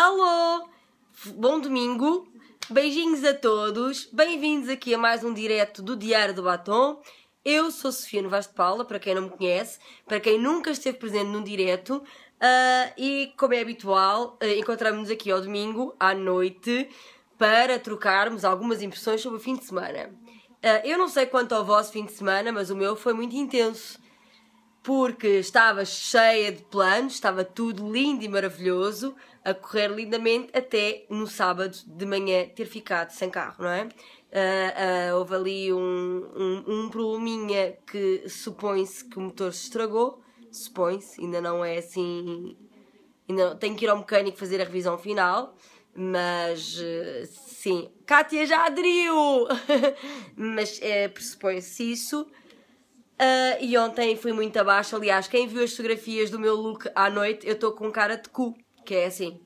Alô! Bom domingo, beijinhos a todos, bem-vindos aqui a mais um direto do Diário do Batom. Eu sou Sofia Novas de Paula, para quem não me conhece, para quem nunca esteve presente num direto, uh, e como é habitual, uh, encontramos-nos aqui ao domingo, à noite, para trocarmos algumas impressões sobre o fim de semana. Uh, eu não sei quanto ao vosso fim de semana, mas o meu foi muito intenso porque estava cheia de planos, estava tudo lindo e maravilhoso, a correr lindamente até no sábado de manhã ter ficado sem carro, não é? Uh, uh, houve ali um, um, um probleminha que supõe-se que o motor se estragou, supõe-se, ainda não é assim. Ainda não, tenho que ir ao mecânico fazer a revisão final, mas uh, sim. Kátia já aderiu! mas é, pressupõe-se isso. e ontem fui muito abaixo, aliás, quem viu as fotografias do meu look à noite, eu estou com cara de cu que é assim.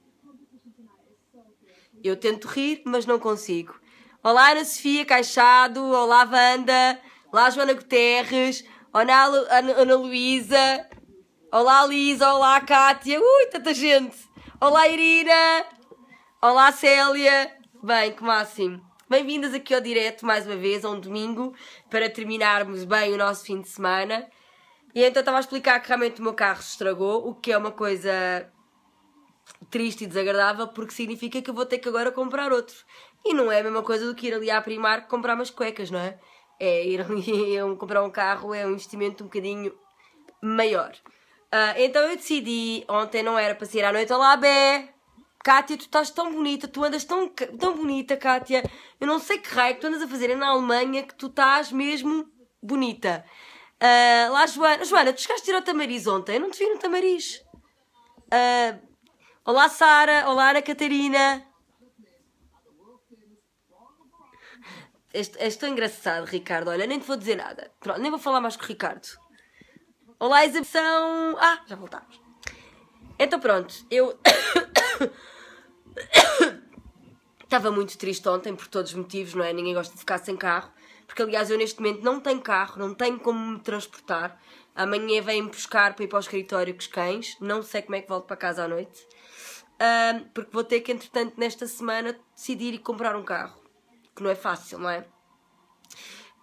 Eu tento rir, mas não consigo. Olá, Ana Sofia Caixado. Olá, Wanda. Olá, Joana Guterres. Olá, Ana Luísa. Olá, Lisa. Olá, Cátia. Ui, tanta gente. Olá, Irina. Olá, Célia. Bem, que máximo. Bem-vindas aqui ao direto mais uma vez, a um domingo, para terminarmos bem o nosso fim de semana. E então estava a explicar que realmente o meu carro se estragou, o que é uma coisa triste e desagradável porque significa que eu vou ter que agora comprar outro. E não é a mesma coisa do que ir ali à Primark comprar umas cuecas, não é? É ir ali é um, comprar um carro, é um investimento um bocadinho maior. Uh, então eu decidi, ontem não era para sair à noite, olá Bé! Kátia, tu estás tão bonita, tu andas tão, tão bonita, Kátia. Eu não sei que raio é que tu andas a fazer é na Alemanha que tu estás mesmo bonita. Uh, lá, Joana. Joana, tu chegaste a ir ao Tamariz ontem? Eu não te vi no Tamariz. Uh, Olá, Sara. Olá, Ana Catarina. Estou engraçado, Ricardo. Olha, nem te vou dizer nada. Pronto, nem vou falar mais com o Ricardo. Olá, exibição. Ah, já voltámos. Então, pronto, eu. Estava muito triste ontem por todos os motivos, não é? Ninguém gosta de ficar sem carro. Porque, aliás, eu neste momento não tenho carro, não tenho como me transportar. Amanhã vem me buscar para ir para o escritório com os cães. Não sei como é que volto para casa à noite um, porque vou ter que, entretanto, nesta semana decidir e comprar um carro, que não é fácil, não é?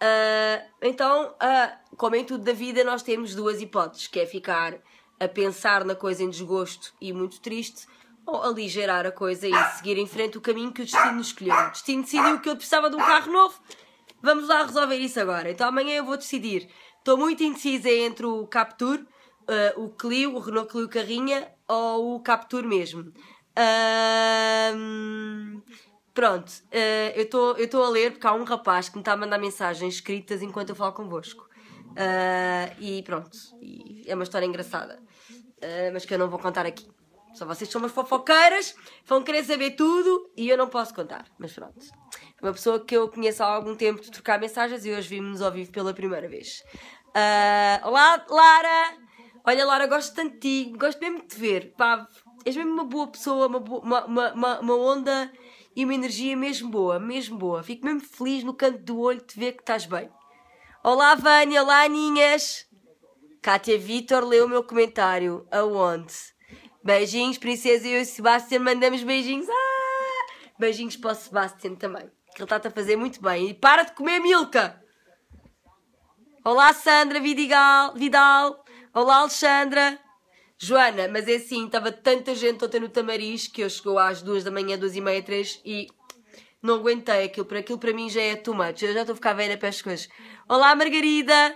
Uh, então, uh, como em tudo da vida, nós temos duas hipóteses, que é ficar a pensar na coisa em desgosto e muito triste, ou aligerar a coisa e seguir em frente o caminho que o destino escolheu. O destino decidiu que eu precisava de um carro novo, vamos lá resolver isso agora. Então amanhã eu vou decidir. Estou muito indecisa entre o Captur, uh, o Clio, o Renault Clio Carrinha ou o Capture mesmo. Um, pronto, uh, eu estou a ler porque há um rapaz que me está a mandar mensagens escritas enquanto eu falo convosco. Uh, e pronto, e é uma história engraçada, uh, mas que eu não vou contar aqui. Só vocês são umas fofoqueiras, vão querer saber tudo e eu não posso contar. Mas pronto. É uma pessoa que eu conheço há algum tempo de trocar mensagens e hoje vimos ao vivo pela primeira vez. Uh, olá, Lara! Olha, Laura, gosto tanto de ti, gosto mesmo de te ver. Pá, és mesmo uma boa pessoa, uma, boa, uma, uma, uma, onda e uma energia mesmo boa, mesmo boa. Fico mesmo feliz no canto do olho de te ver que estás bem. Olá, Vânia, olá, Aninhas. Kátia Vitor leu o meu comentário. Aonde? Beijinhos, princesa. Eu e o Sebastian mandamos beijinhos. Ah! Beijinhos para o Sebastian também, que ele está a fazer muito bem. E para de comer milka! Olá, Sandra Vidigal, Vidal. Olá, Alexandra! Joana, mas é assim, estava tanta gente ontem no Tamariz que eu chegou às duas da manhã, duas e meia, três e não aguentei aquilo. Para aquilo para mim já é too much. Eu já estou a ficar velha para as coisas. Olá, Margarida!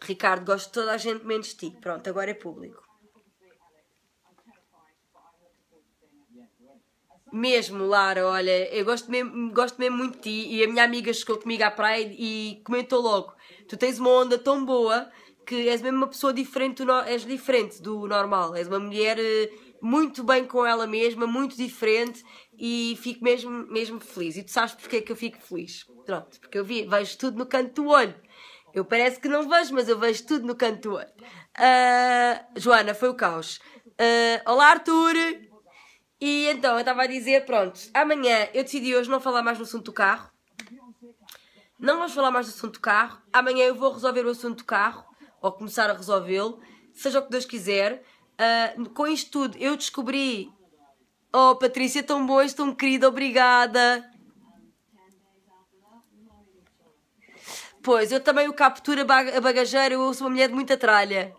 Ricardo, gosto de toda a gente menos de ti. Pronto, agora é público. Mesmo, Lara, olha, eu gosto mesmo, gosto mesmo muito de ti. E a minha amiga chegou comigo à praia e comentou logo: Tu tens uma onda tão boa que és mesmo uma pessoa diferente do, és diferente do normal. És uma mulher eh, muito bem com ela mesma, muito diferente e fico mesmo, mesmo feliz. E tu sabes porque é que eu fico feliz? Pronto, porque eu vi, vejo tudo no canto do olho. Eu parece que não vejo, mas eu vejo tudo no canto do olho. Uh, Joana, foi o caos. Uh, olá, Arthur! E então, eu estava a dizer, pronto, amanhã eu decidi hoje não falar mais no assunto do carro, não vamos falar mais do assunto do carro. Amanhã eu vou resolver o assunto do carro, ou começar a resolvê-lo, seja o que Deus quiser. Uh, com isto tudo, eu descobri. Oh, Patrícia, tão boas, tão querida, obrigada. Pois, eu também o captura a bagageira, eu sou uma mulher de muita tralha.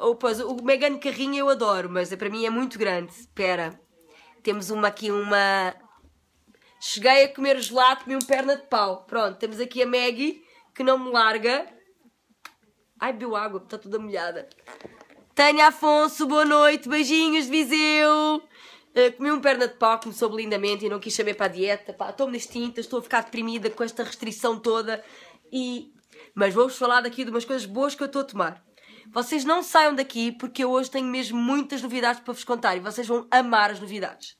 Uh, pois, o Megan Carrinho eu adoro, mas para mim é muito grande. Espera, temos uma aqui, uma Cheguei a comer gelado, comi um perna de pau. Pronto, temos aqui a Maggie, que não me larga. Ai, bebeu água, está toda molhada. Tânia Afonso, boa noite, beijinhos de Viseu. Uh, comi um perna de pau, começou lindamente e não quis saber para a dieta. Estou-me nas tintas, estou a ficar deprimida com esta restrição toda. E... Mas vou-vos falar daqui de umas coisas boas que eu estou a tomar. Vocês não saiam daqui porque eu hoje tenho mesmo muitas novidades para vos contar e vocês vão amar as novidades.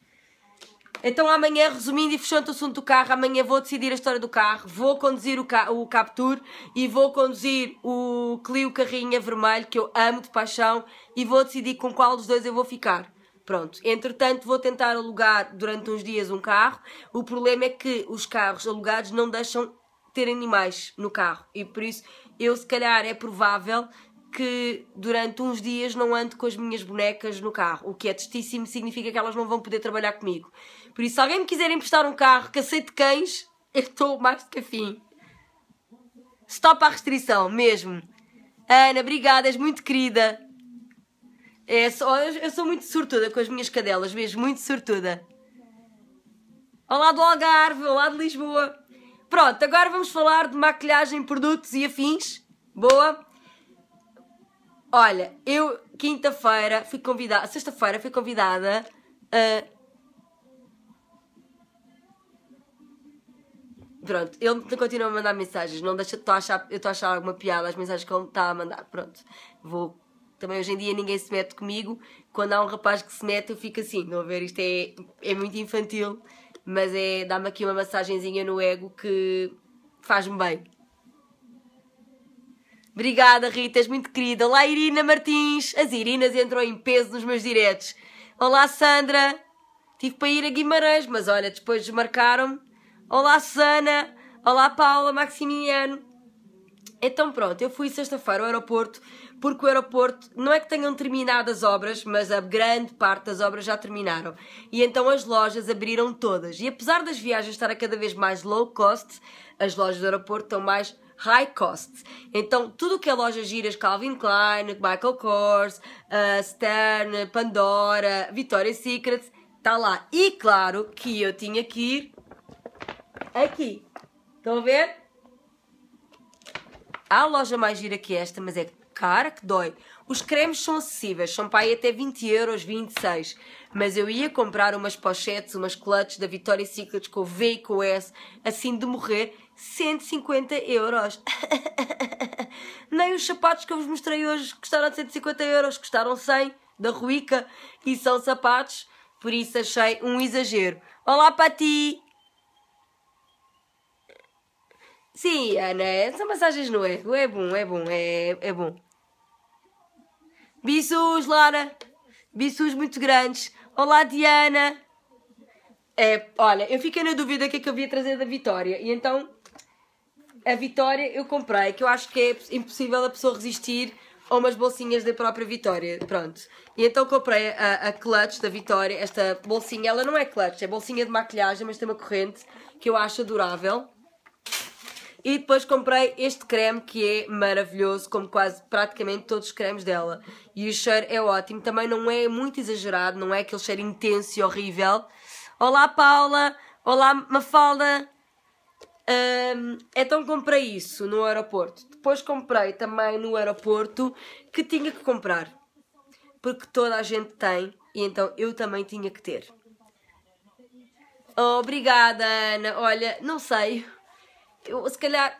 Então amanhã, resumindo e fechando o assunto do carro, amanhã vou decidir a história do carro, vou conduzir o, ca o Captur e vou conduzir o Clio Carrinha Vermelho, que eu amo de paixão, e vou decidir com qual dos dois eu vou ficar. Pronto, entretanto vou tentar alugar durante uns dias um carro. O problema é que os carros alugados não deixam ter animais no carro e por isso eu se calhar é provável que durante uns dias não ando com as minhas bonecas no carro, o que é tristíssimo, significa que elas não vão poder trabalhar comigo. Por isso, se alguém me quiser emprestar um carro que aceite cães, eu estou mais do que afim. Stop à restrição, mesmo. Ana, obrigada, és muito querida. É, só, eu sou muito sortuda com as minhas cadelas, mesmo, muito sortuda. Olá do Algarve, olá de Lisboa. Pronto, agora vamos falar de maquilhagem, produtos e afins. Boa. Olha, eu quinta-feira fui convidada, sexta-feira fui convidada a ah, Pronto, ele continua a mandar mensagens, não deixa, tô a achar, eu estou a achar alguma piada as mensagens que ele está a mandar, pronto. Vou. Também hoje em dia ninguém se mete comigo, quando há um rapaz que se mete eu fico assim, não a ver, isto é, é muito infantil, mas é, dá-me aqui uma massagenzinha no ego que faz-me bem. Obrigada Rita, és muito querida. Olá Irina Martins, as Irinas entram em peso nos meus diretos. Olá Sandra, tive para ir a Guimarães, mas olha, depois desmarcaram-me Olá, Sana! Olá, Paula, Maximiliano! Então, pronto, eu fui sexta-feira ao aeroporto, porque o aeroporto não é que tenham terminado as obras, mas a grande parte das obras já terminaram. E então as lojas abriram todas. E apesar das viagens estarem cada vez mais low cost, as lojas do aeroporto estão mais high cost. Então, tudo o que é lojas giras, Calvin Klein, Michael Kors, uh, Stern, Pandora, Victoria's Secret, está lá. E claro que eu tinha que ir é aqui. Estão a ver? Há loja mais gira que esta, mas é cara que dói. Os cremes são acessíveis, são para aí até 20 euros, 26. Mas eu ia comprar umas pochetes, umas clutches da Victoria's Secret com o V e com o S, assim de morrer, 150 euros. Nem os sapatos que eu vos mostrei hoje custaram 150 euros, custaram 100 da Ruica e são sapatos, por isso achei um exagero. Olá para ti! Sim, Ana, são massagens não é É bom, é bom, é, é bom. Bissus, Lara. Bissus muito grandes. Olá, Diana. É, olha, eu fiquei na dúvida o que é que eu havia trazer da Vitória. E então, a Vitória eu comprei, que eu acho que é impossível a pessoa resistir a umas bolsinhas da própria Vitória. Pronto. E então comprei a, a Clutch da Vitória. Esta bolsinha, ela não é Clutch, é bolsinha de maquilhagem, mas tem uma corrente que eu acho adorável. E depois comprei este creme que é maravilhoso, como quase praticamente todos os cremes dela. E o cheiro é ótimo, também não é muito exagerado, não é aquele cheiro intenso e horrível. Olá Paula, olá Mafalda. Um, então comprei isso no aeroporto. Depois comprei também no aeroporto que tinha que comprar. Porque toda a gente tem e então eu também tinha que ter. Obrigada, Ana. Olha, não sei eu, se calhar,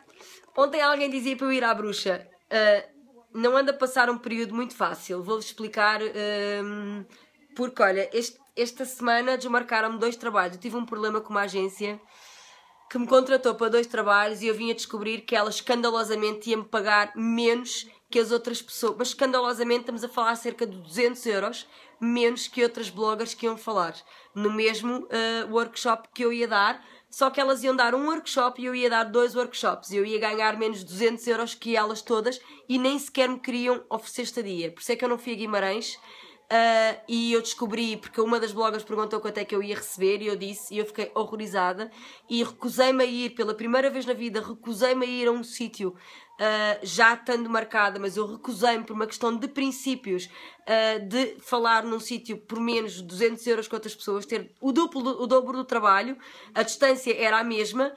ontem alguém dizia para eu ir à bruxa. Uh, não anda a passar um período muito fácil. Vou-vos explicar. Um, ah, porque, olha, este, esta semana desmarcaram-me dois trabalhos. Eu tive um problema com uma agência que me contratou para dois trabalhos e eu vinha descobrir que ela escandalosamente ia-me pagar menos que as outras pessoas. Mas escandalosamente estamos a falar cerca de 200 euros menos que outras bloggers que iam falar no mesmo uh, workshop que eu ia dar, só que elas iam dar um workshop e eu ia dar dois workshops. Eu ia ganhar menos 200 euros que elas todas e nem sequer me queriam oferecer estadia. Por isso é que eu não fui a Guimarães Uh, e eu descobri, porque uma das bloggers perguntou quanto é que eu ia receber, e eu disse, e eu fiquei horrorizada, e recusei-me a ir, pela primeira vez na vida, recusei-me a ir a um sítio uh, já estando marcada, mas eu recusei-me por uma questão de princípios uh, de falar num sítio por menos de 200 euros com outras pessoas, ter o, duplo, o dobro do trabalho, a distância era a mesma,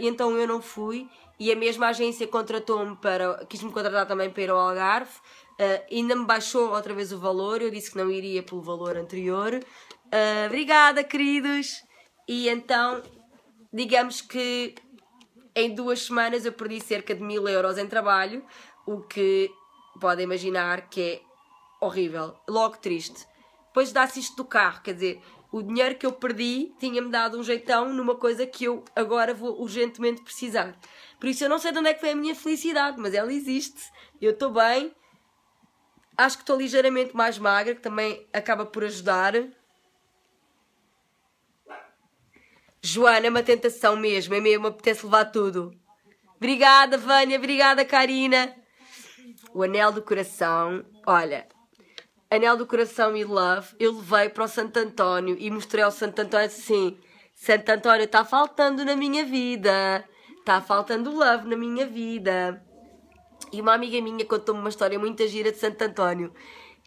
então eu não fui, e a mesma agência contratou-me para, quis-me contratar também para ir ao Algarve, ah, ainda me baixou outra vez o valor, eu disse que não iria pelo valor anterior. Uh, obrigada, queridos! E então, digamos que em duas semanas eu perdi cerca de mil euros em trabalho, o que podem imaginar que é horrível, logo triste. Depois dá-se isto do carro, quer dizer, o dinheiro que eu perdi tinha-me dado um jeitão numa coisa que eu agora vou urgentemente precisar. Por isso eu não sei de onde é que foi a minha felicidade, mas ela existe, eu estou bem Acho que estou ligeiramente mais magra, que também acaba por ajudar. Joana, é uma tentação mesmo, é mesmo, apetece levar tudo. Obrigada, Vânia, obrigada, Karina. O anel do coração, olha, anel do coração e love, eu levei para o Santo António e mostrei ao Santo António assim: Santo António, está faltando na minha vida, está faltando love na minha vida. E uma amiga minha contou-me uma história muito gira de Santo António,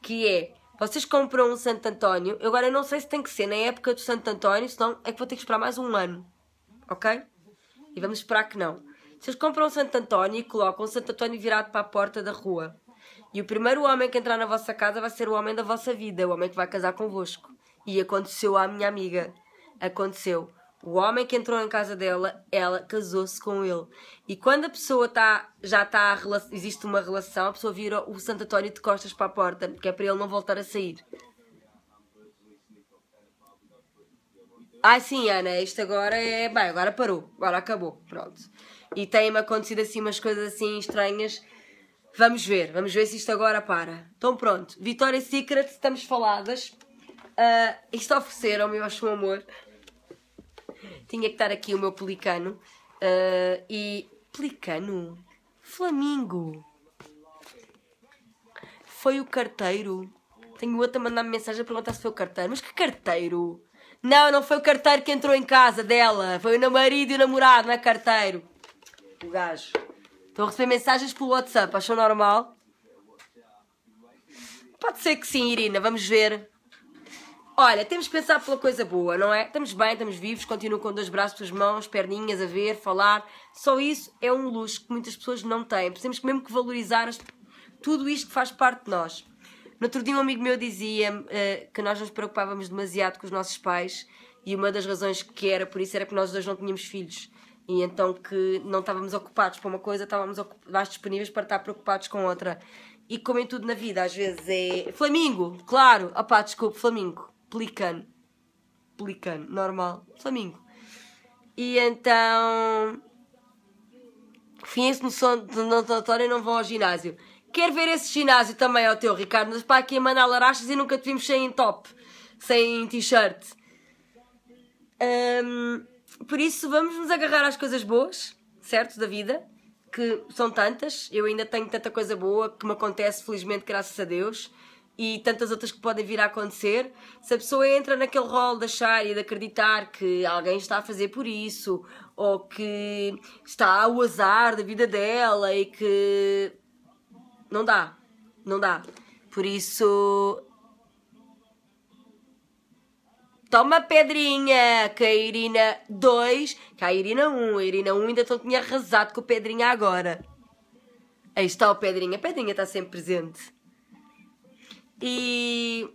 que é, vocês compram um Santo António, eu agora não sei se tem que ser na época do Santo António, senão é que vou ter que esperar mais um ano, ok? E vamos esperar que não. Vocês compram um Santo António e colocam o Santo António virado para a porta da rua. E o primeiro homem que entrar na vossa casa vai ser o homem da vossa vida, o homem que vai casar convosco. E aconteceu à minha amiga. Aconteceu. O homem que entrou em casa dela, ela casou-se com ele. E quando a pessoa tá, já está, existe uma relação, a pessoa vira o Santo António de costas para a porta, que é para ele não voltar a sair. Ah, sim, Ana, isto agora é. Bem, agora parou, agora acabou, pronto. E tem-me acontecido assim umas coisas assim estranhas. Vamos ver, vamos ver se isto agora para. Então pronto, Vitória Secret, estamos faladas. Uh, isto ofereceram-me, eu acho um amor tinha que estar aqui o meu pelicano. Uh, e. Pelicano? Flamingo! Foi o carteiro. Tenho outro a mandar-me mensagem a perguntar se foi o carteiro. Mas que carteiro? Não, não foi o carteiro que entrou em casa dela. Foi o marido e o namorado, não é carteiro. O gajo. Estou a receber mensagens pelo WhatsApp, achou normal? Pode ser que sim, Irina, vamos ver. Olha, temos que pensar pela coisa boa, não é? Estamos bem, estamos vivos, continuo com dois braços, duas mãos, perninhas, a ver, falar. Só isso é um luxo que muitas pessoas não têm. Precisamos mesmo que valorizar as... tudo isto que faz parte de nós. No outro dia, um amigo meu dizia uh, que nós nos preocupávamos demasiado com os nossos pais e uma das razões que era por isso era que nós dois não tínhamos filhos e então que não estávamos ocupados com uma coisa, estávamos mais disponíveis para estar preocupados com outra. E como em tudo na vida, às vezes é. Flamingo, claro! Opá, desculpe, Flamingo pelicano. Pelicano, normal, flamingo. E então. Fiem-se no som de notório e não vão ao ginásio. Quer ver esse ginásio também ao teu, Ricardo? Mas para aqui a mandar larachas e nunca te vimos sem top, sem t-shirt. Um, por isso, vamos nos agarrar às coisas boas, certo? Da vida, que são tantas. Eu ainda tenho tanta coisa boa que me acontece, felizmente, graças a Deus e tantas outras que podem vir a acontecer, se a pessoa entra naquele rol de achar e de acreditar que alguém está a fazer por isso, ou que está o azar da vida dela e que. Não dá. Não dá. Por isso. Toma Pedrinha, que a Irina 2, que a Irina 1, a Irina 1 ainda não tinha arrasado com o Pedrinha agora. Aí está o Pedrinha, a Pedrinha está sempre presente. E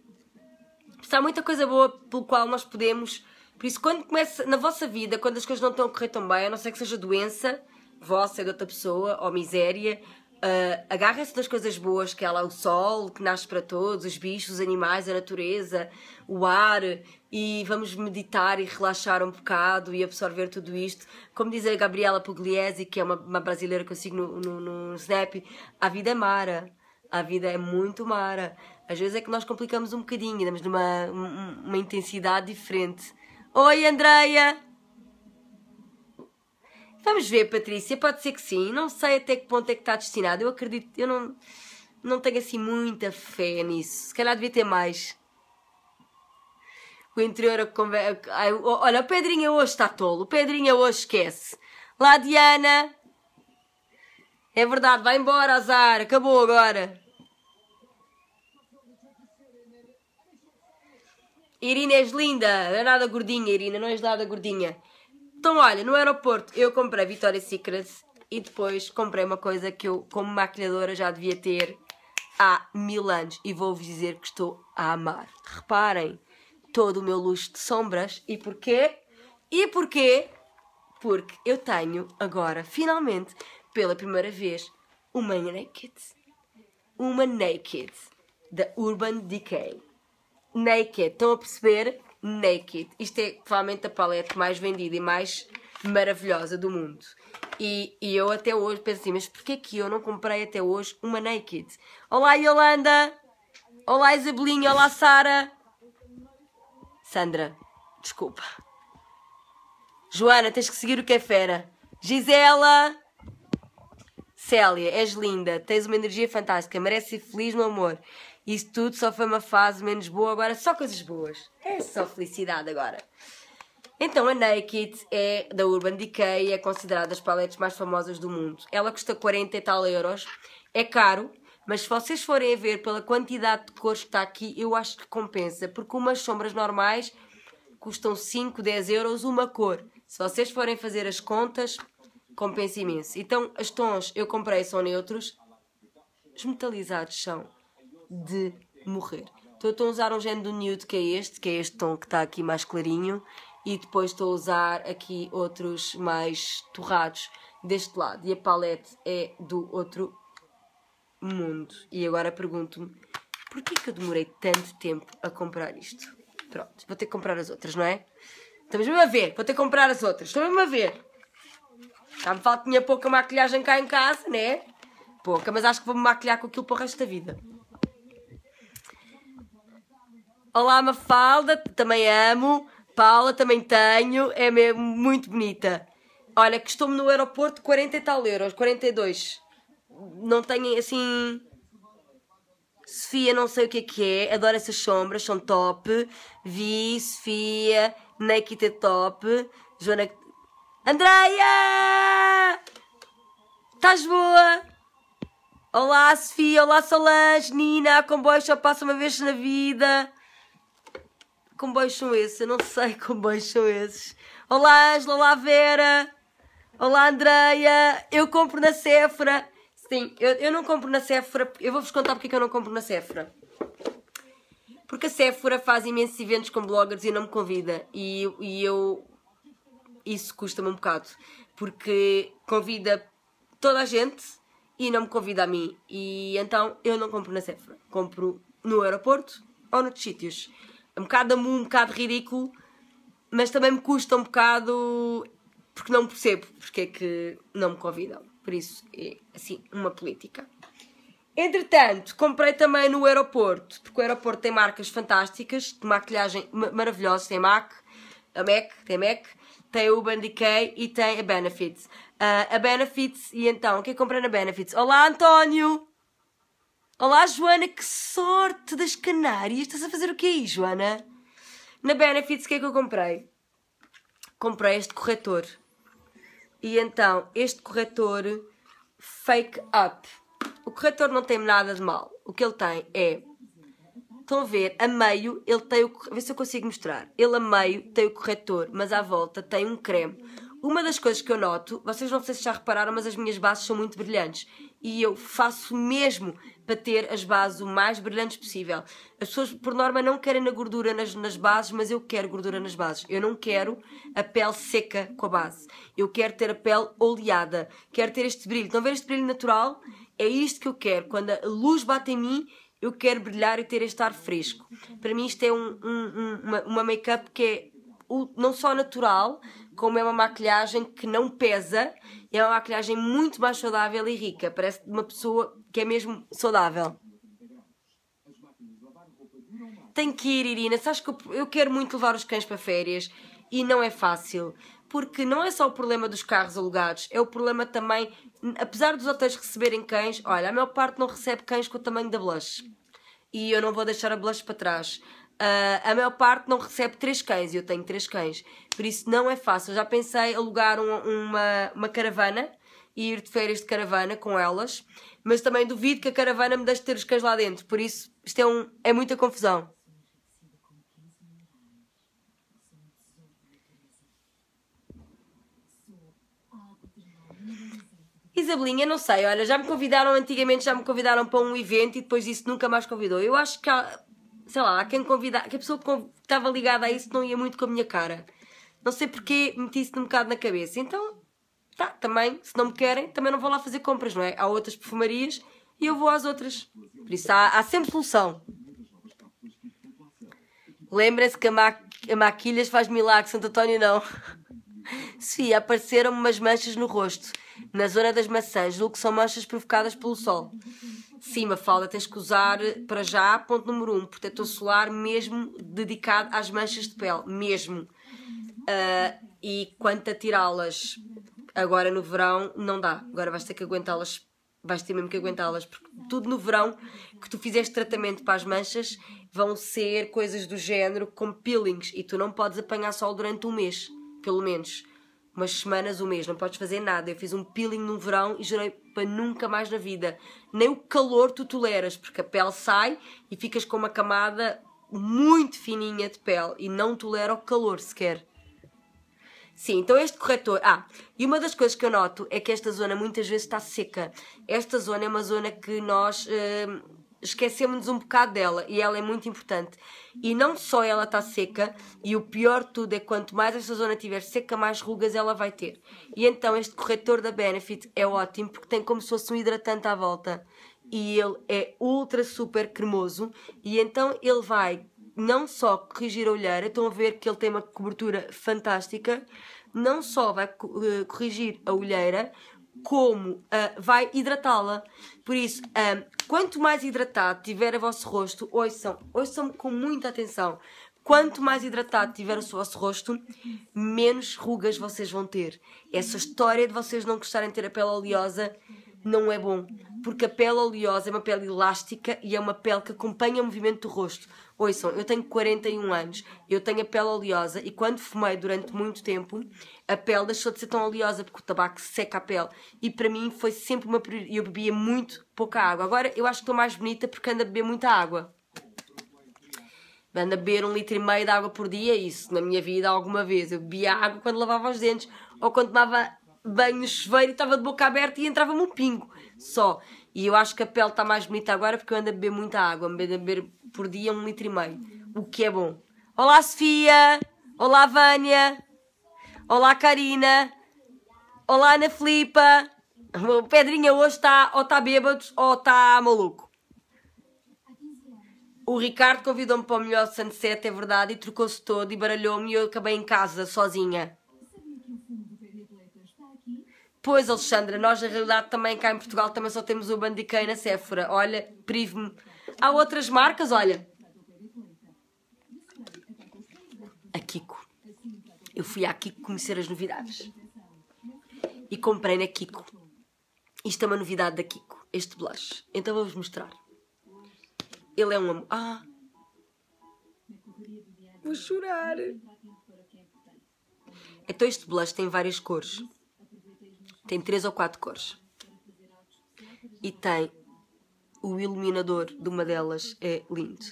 está muita coisa boa pelo qual nós podemos. Por isso, quando começa na vossa vida, quando as coisas não estão a correr tão bem, a não ser que seja doença, vossa, de outra pessoa, ou miséria, uh, agarrem-se das coisas boas, que é lá o sol, que nasce para todos, os bichos, os animais, a natureza, o ar, e vamos meditar e relaxar um bocado e absorver tudo isto. Como diz a Gabriela Pugliese, que é uma, uma brasileira que eu sigo no, no, no Snap, a vida é mara. A vida é muito mara. Às vezes é que nós complicamos um bocadinho e damos numa um, uma intensidade diferente. Oi, Andreia! Vamos ver, Patrícia, pode ser que sim. Não sei até que ponto é que está destinado. Eu acredito, eu não, não tenho assim muita fé nisso. Se calhar devia ter mais. O interior a conver... Olha, o Pedrinha hoje está tolo. O Pedrinha hoje esquece. Lá, Diana. É verdade, vai embora, azar. Acabou agora. Irina, és linda! Não é nada gordinha, Irina, não és nada gordinha. Então, olha, no aeroporto eu comprei Victoria's Secret e depois comprei uma coisa que eu, como maquilhadora, já devia ter há mil anos e vou-vos dizer que estou a amar. Reparem todo o meu luxo de sombras e porquê? E porquê? Porque eu tenho agora, finalmente, pela primeira vez, uma naked. Uma naked da Urban Decay naked. Estão a perceber? Naked. Isto é provavelmente a paleta mais vendida e mais maravilhosa do mundo. E, e eu até hoje penso assim, mas porquê que eu não comprei até hoje uma naked? Olá Yolanda! Olá Isabelinha! Olá Sara! Sandra, desculpa. Joana, tens que seguir o que é fera. Gisela! Célia, és linda, tens uma energia fantástica, Merece ser feliz no amor. Isso tudo só foi uma fase menos boa, agora só coisas boas. É só felicidade agora. Então a Naked é da Urban Decay, é considerada as paletes mais famosas do mundo. Ela custa 40 e tal euros, é caro, mas se vocês forem a ver pela quantidade de cores que está aqui, eu acho que compensa, porque umas sombras normais custam 5, 10 euros uma cor. Se vocês forem fazer as contas, compensa imenso. Então, as tons eu comprei são neutros, os metalizados são de morrer. Então, estou a usar um género do nude que é este, que é este tom que está aqui mais clarinho, e depois estou a usar aqui outros mais torrados deste lado. E a palete é do outro mundo. E agora pergunto-me, porquê é que eu demorei tanto tempo a comprar isto? Pronto, vou ter que comprar as outras, não é? Estamos mesmo a ver, vou ter que comprar as outras, estamos mesmo a ver. Já me falta, tinha pouca maquilhagem cá em casa, né? Pouca, mas acho que vou-me maquilhar com aquilo para o resto da vida. Olá, Mafalda, também amo. Paula, também tenho. É mesmo muito bonita. Olha, custou-me no aeroporto 40 e tal euros, 42. Não tenho assim. Sofia, não sei o que é que é. Adoro essas sombras, são top. Vi, Sofia, Naked é top. Joana. Andreia! Estás boa? Olá, Sofia. Olá, Solange. Nina, a comboio só passa uma vez na vida comboios são esses? Eu não sei que comboios são esses. Olá, Angela, olá, Vera. Olá, Andreia. Eu compro na Sephora. Sim, eu, eu não compro na Sephora. Eu vou-vos contar porque é que eu não compro na Sephora. Porque a Sephora faz imensos eventos com bloggers e não me convida. E, e eu. Isso custa-me um bocado. Porque convida toda a gente e não me convida a mim. E então eu não compro na Sephora. Compro no aeroporto ou noutros sítios um bocado um bocado ridículo, mas também me custa um bocado porque não percebo porque é que não me convidam. Por isso, é assim, uma política. Entretanto, comprei também no aeroporto, porque o aeroporto tem marcas fantásticas, de maquilhagem maravilhosa, tem MAC, a MAC, tem MAC, tem o Decay e tem a Benefits. Uh, a Benefits, e então, o que é comprei na Benefits? Olá, António! Olá, Joana, que sorte das Canárias! Estás a fazer o que aí, Joana? Na Benefits, o que é que eu comprei? Comprei este corretor. E então, este corretor Fake Up. O corretor não tem nada de mal. O que ele tem é. Estão a ver, a meio ele tem o. Vê se eu consigo mostrar. Ele a meio tem o corretor, mas à volta tem um creme. Uma das coisas que eu noto, vocês não sei se já repararam, mas as minhas bases são muito brilhantes e eu faço mesmo para ter as bases o mais brilhantes possível. As pessoas, por norma, não querem a gordura nas, nas bases, mas eu quero gordura nas bases. Eu não quero a pele seca com a base. Eu quero ter a pele oleada. Quero ter este brilho. Estão a ver este brilho natural? É isto que eu quero. Quando a luz bate em mim, eu quero brilhar e ter este ar fresco. Para mim, isto é um, um, um, uma, uma make-up que é não só natural, como é uma maquilhagem que não pesa, é uma maquilhagem muito mais saudável e rica. Parece uma pessoa que é mesmo saudável. Tem que ir, Irina. Sabes que eu quero muito levar os cães para férias e não é fácil. Porque não é só o problema dos carros alugados, é o problema também, apesar dos hotéis receberem cães, olha, a maior parte não recebe cães com o tamanho da blush. E eu não vou deixar a blush para trás. Uh, a maior parte não recebe três cães e eu tenho três cães, por isso não é fácil. Eu já pensei alugar um, uma, uma caravana e ir de férias de caravana com elas, mas também duvido que a caravana me deixe ter os cães lá dentro, por isso isto é, um, é muita confusão. Isabelinha, não sei, olha, já me convidaram antigamente, já me convidaram para um evento e depois disso nunca mais convidou. Eu acho que há, sei lá, há quem convida, que a pessoa que estava ligada a isso não ia muito com a minha cara. Não sei porque meti isso um bocado na cabeça. Então, tá, também, se não me querem, também não vou lá fazer compras, não é? Há outras perfumarias e eu vou às outras. Por isso há, há sempre solução. Lembrem-se que a, ma a maquilhas faz milagre, Santo António não. Sim, apareceram-me umas manchas no rosto, na zona das maçãs, julgo que são manchas provocadas pelo sol. Sim, Mafalda, tens que usar para já, ponto número um, protetor solar mesmo dedicado às manchas de pele, mesmo. Uh, e quanto a tirá-las agora no verão, não dá. Agora vais ter que aguentá-las, vais ter mesmo que aguentá-las, porque tudo no verão que tu fizeste tratamento para as manchas vão ser coisas do género como peelings e tu não podes apanhar sol durante um mês, pelo menos umas semanas, um mês, não podes fazer nada. Eu fiz um peeling no verão e jurei para nunca mais na vida. Nem o calor tu toleras, porque a pele sai e ficas com uma camada muito fininha de pele e não tolera o calor sequer. Sim, então este corretor. Ah, e uma das coisas que eu noto é que esta zona muitas vezes está seca. Esta zona é uma zona que nós uh, esquecemos um bocado dela e ela é muito importante. E não só ela está seca, e o pior de tudo é quanto mais esta zona estiver seca, mais rugas ela vai ter. E então este corretor da Benefit é ótimo porque tem como se fosse um hidratante à volta. E ele é ultra super cremoso e então ele vai não só corrigir a olheira, estão a ver que ele tem uma cobertura fantástica, não só vai eh, corrigir a olheira, como uh, vai hidratá-la. Por isso, um, ah, quanto mais hidratado tiver o vosso rosto, ouçam, ouçam com muita atenção. Quanto mais hidratado tiver o vosso rosto, menos rugas vocês vão ter. Essa história de vocês não gostarem de ter a pele oleosa não é bom, uhum. porque a pele oleosa é uma pele elástica e é uma pele que acompanha o movimento do rosto. Ouçam, eu tenho 41 anos, eu tenho a pele oleosa e quando fumei durante muito tempo, a pele deixou de ser tão oleosa porque o tabaco seca a pele. E para mim foi sempre uma prioridade. Eu bebia muito pouca água. Agora eu acho que estou mais bonita porque ando a beber muita água. Ando a beber um litro e meio de água por dia, isso na minha vida alguma vez. Eu bebia água quando lavava os dentes ou quando tomava bem no chuveiro e estava de boca aberta e entrava-me um pingo só. E eu acho que a pele está mais bonita agora porque eu ando a beber muita água, ando a beber por dia um litro e meio, o que é bom. Olá Sofia! Olá Vânia! Olá Karina! Olá Ana Filipa! O Pedrinha hoje está ou está bêbado ou está maluco. O Ricardo convidou-me para o melhor sunset, é verdade, e trocou-se todo e baralhou-me e eu acabei em casa sozinha. Pois, Alexandra, nós na realidade também cá em Portugal também só temos o Bandicay na Sephora. Olha, prive-me. Há outras marcas, olha. A Kiko. Eu fui à Kiko conhecer as novidades. E comprei na Kiko. Isto é uma novidade da Kiko, este blush. Então vou-vos mostrar. Ele é um amor. Ah! Vou chorar! Então este blush tem várias cores. Tem três ou quatro cores. E tem o iluminador de uma delas é lindo.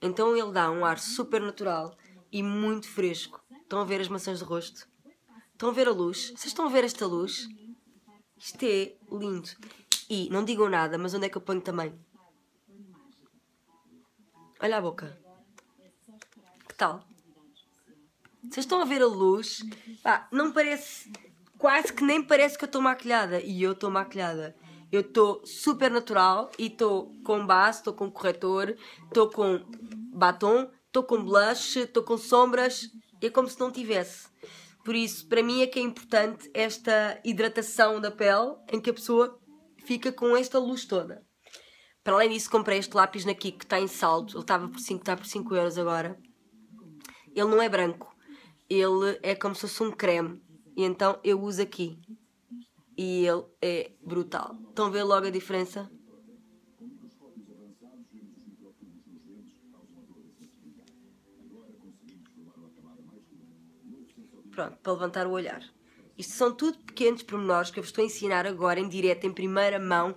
Então ele dá um ar super natural e muito fresco. Estão a ver as maçãs de rosto? Estão a ver a luz? Vocês estão a ver esta luz? Isto é lindo. E não digam nada, mas onde é que eu ponho também? Olha a boca. Que tal? Vocês estão a ver a luz? Ah, não parece quase que nem parece que eu estou maquilhada. E eu estou maquilhada. Eu estou super natural e estou com base, estou com corretor, estou com batom, estou com blush, estou com sombras. É como se não tivesse. Por isso, para mim é que é importante esta hidratação da pele em que a pessoa fica com esta luz toda. Para além disso, comprei este lápis na Kiko, que está em saldo. Ele estava por 5, está por 5 euros agora. Ele não é branco. Ele é como se fosse um creme e então eu uso aqui. E ele é brutal. Estão a ver logo a diferença? Pronto, para levantar o olhar. Isto são tudo pequenos pormenores que eu vos estou a ensinar agora em direto, em primeira mão,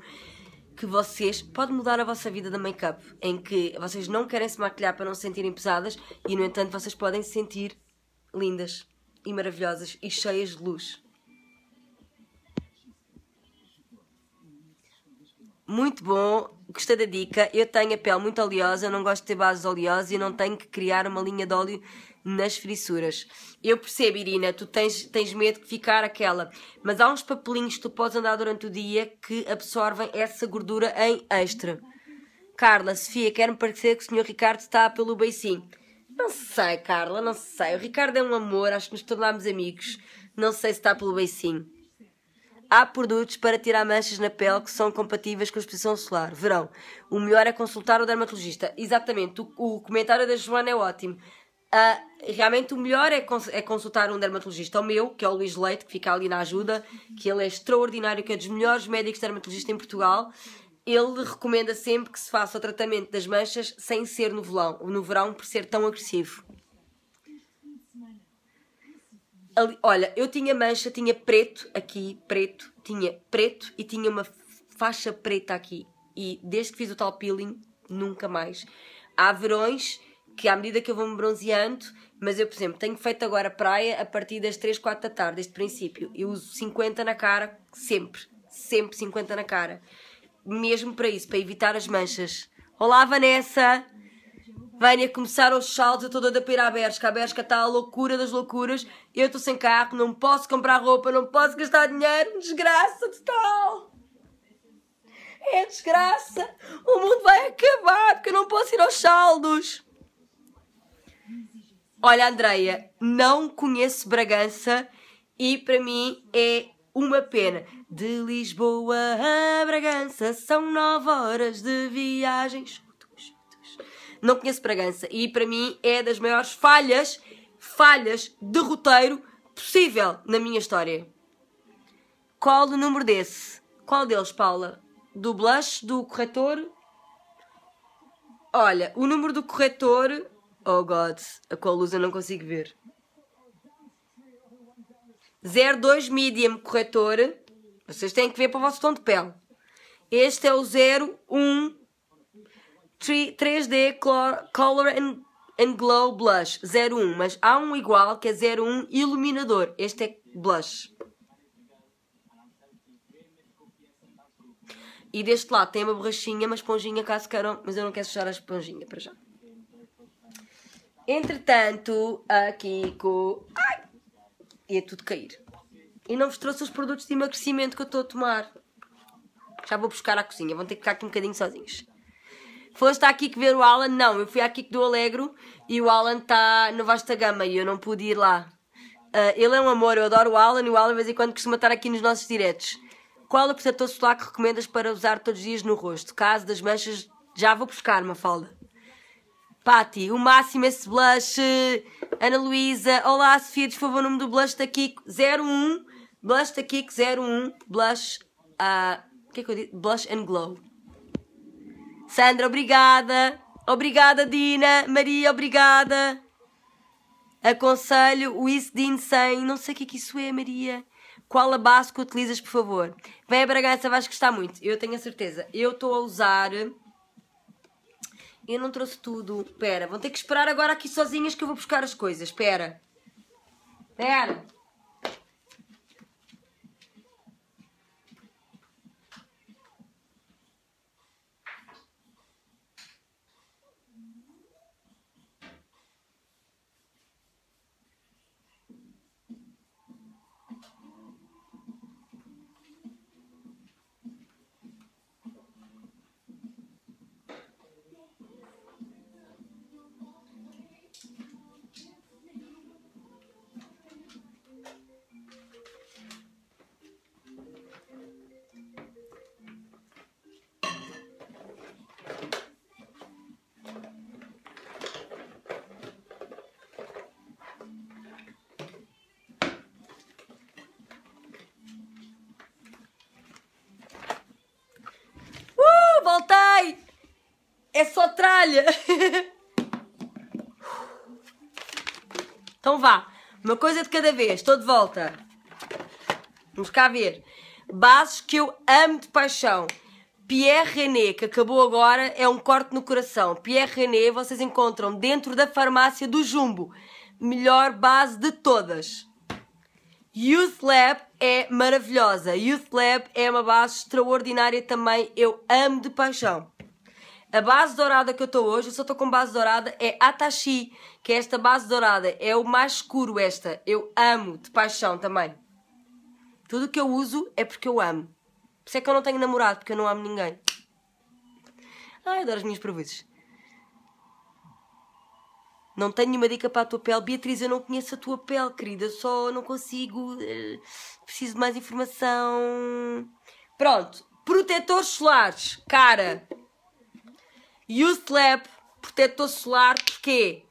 que vocês podem mudar a vossa vida da make-up, em que vocês não querem se maquilhar para não se sentirem pesadas e, no entanto, vocês podem se sentir lindas e maravilhosas e cheias de luz. Muito bom, gostei da dica. Eu tenho a pele muito oleosa, não gosto de ter bases oleosas e não tenho que criar uma linha de óleo nas frissuras. Eu percebo, Irina, tu tens, tens medo de ficar aquela, mas há uns papelinhos que tu podes andar durante o dia que absorvem essa gordura em extra. Carla, Sofia, quero-me parecer que o Sr. Ricardo está pelo beicinho. Não sei, Carla, não sei. O Ricardo é um amor, acho que nos tornámos amigos. Não sei se está pelo beicinho. Há produtos para tirar manchas na pele que são compatíveis com a exposição solar. Verão. O melhor é consultar o dermatologista. Exatamente. O, o comentário da Joana é ótimo. Uh, realmente o melhor é, cons é, consultar um dermatologista. O meu, que é o Luís Leite, que fica ali na ajuda, que ele é extraordinário, que é dos melhores médicos dermatologistas em Portugal ele recomenda sempre que se faça o tratamento das manchas sem ser no verão, no verão por ser tão agressivo. Ali, olha, eu tinha mancha, tinha preto aqui, preto, tinha preto e tinha uma faixa preta aqui. E desde que fiz o tal peeling, nunca mais. Há verões que à medida que eu vou-me bronzeando, mas eu, por exemplo, tenho feito agora praia a partir das 3, 4 da tarde, este princípio. Eu uso 50 na cara, sempre. Sempre 50 na cara mesmo para isso, para evitar as manchas. Olá, Vanessa! Venha começar aos saldos, eu estou toda para ir à Bershka. A Bershka está a loucura das loucuras. Eu estou sem carro, não posso comprar roupa, não posso gastar dinheiro. Desgraça total! É desgraça! O mundo vai acabar porque eu não posso ir aos saldos. Olha, Andreia, não conheço Bragança e para mim é uma pena. De Lisboa a Bragança são nove horas de viagem. Não conheço Bragança e para mim é das maiores falhas, falhas de roteiro possível na minha história. Qual o número desse? Qual deles, Paula? Do blush, do corretor? Olha, o número do corretor. Oh God, a qual luz eu não consigo ver. 02 medium corretor vocês têm que ver para o vosso tom de pele. Este é o 01 3D Color and, and Glow Blush 01, mas há um igual que é 01 iluminador. Este é blush. E deste lado tem uma borrachinha, uma esponjinha, caso queiram, mas eu não quero sujar a esponjinha para já. Entretanto, aqui com... Ai! Ia tudo cair e não vos trouxe os produtos de emagrecimento que eu estou a tomar. Já vou buscar à cozinha, vão ter que ficar aqui um bocadinho sozinhos. Foste aqui que ver o Alan? Não, eu fui aqui que do Alegro e o Alan está no Vasta Gama e eu não pude ir lá. Uh, ele é um amor, eu adoro o Alan e o Alan de vez em quando costuma estar aqui nos nossos diretos. Qual é o protetor solar que recomendas para usar todos os dias no rosto? Caso das manchas, já vou buscar, Mafalda. Pati, o máximo é esse blush. Ana Luísa, olá Sofia, desfavor o nome do blush da Kiko 01 Blush da Kik 01 Blush. Uh, que é que eu disse? Blush and Glow. Sandra, obrigada. Obrigada, Dina. Maria, obrigada. Aconselho o Isdin 100. Não sei o que é que isso é, Maria. Qual a base que utilizas, por favor? Vem a Bragança, vais gostar muito. Eu tenho a certeza. Eu estou a usar. Eu não trouxe tudo. Pera, vão ter que esperar agora aqui sozinhas que eu vou buscar as coisas. Pera. Pera. É só tralha. então vá. Uma coisa de cada vez. Estou de volta. Vamos cá ver. Bases que eu amo de paixão. Pierre René, que acabou agora, é um corte no coração. Pierre René, vocês encontram dentro da farmácia do Jumbo. Melhor base de todas. Youth Lab é maravilhosa. Youth Lab é uma base extraordinária também. Eu amo de paixão. A base dourada que eu estou hoje, eu só estou com base dourada, é Atashi, que é esta base dourada. É o mais escuro esta. Eu amo, de paixão também. Tudo que eu uso é porque eu amo. Por isso é que eu não tenho namorado, porque eu não amo ninguém. Ai, adoro as minhas provisões. Não tenho nenhuma dica para a tua pele. Beatriz, eu não conheço a tua pele, querida. Só não consigo. Eh, preciso de mais informação. Pronto. Protetores solares. Cara. Youth Lab protetor solar, porquê?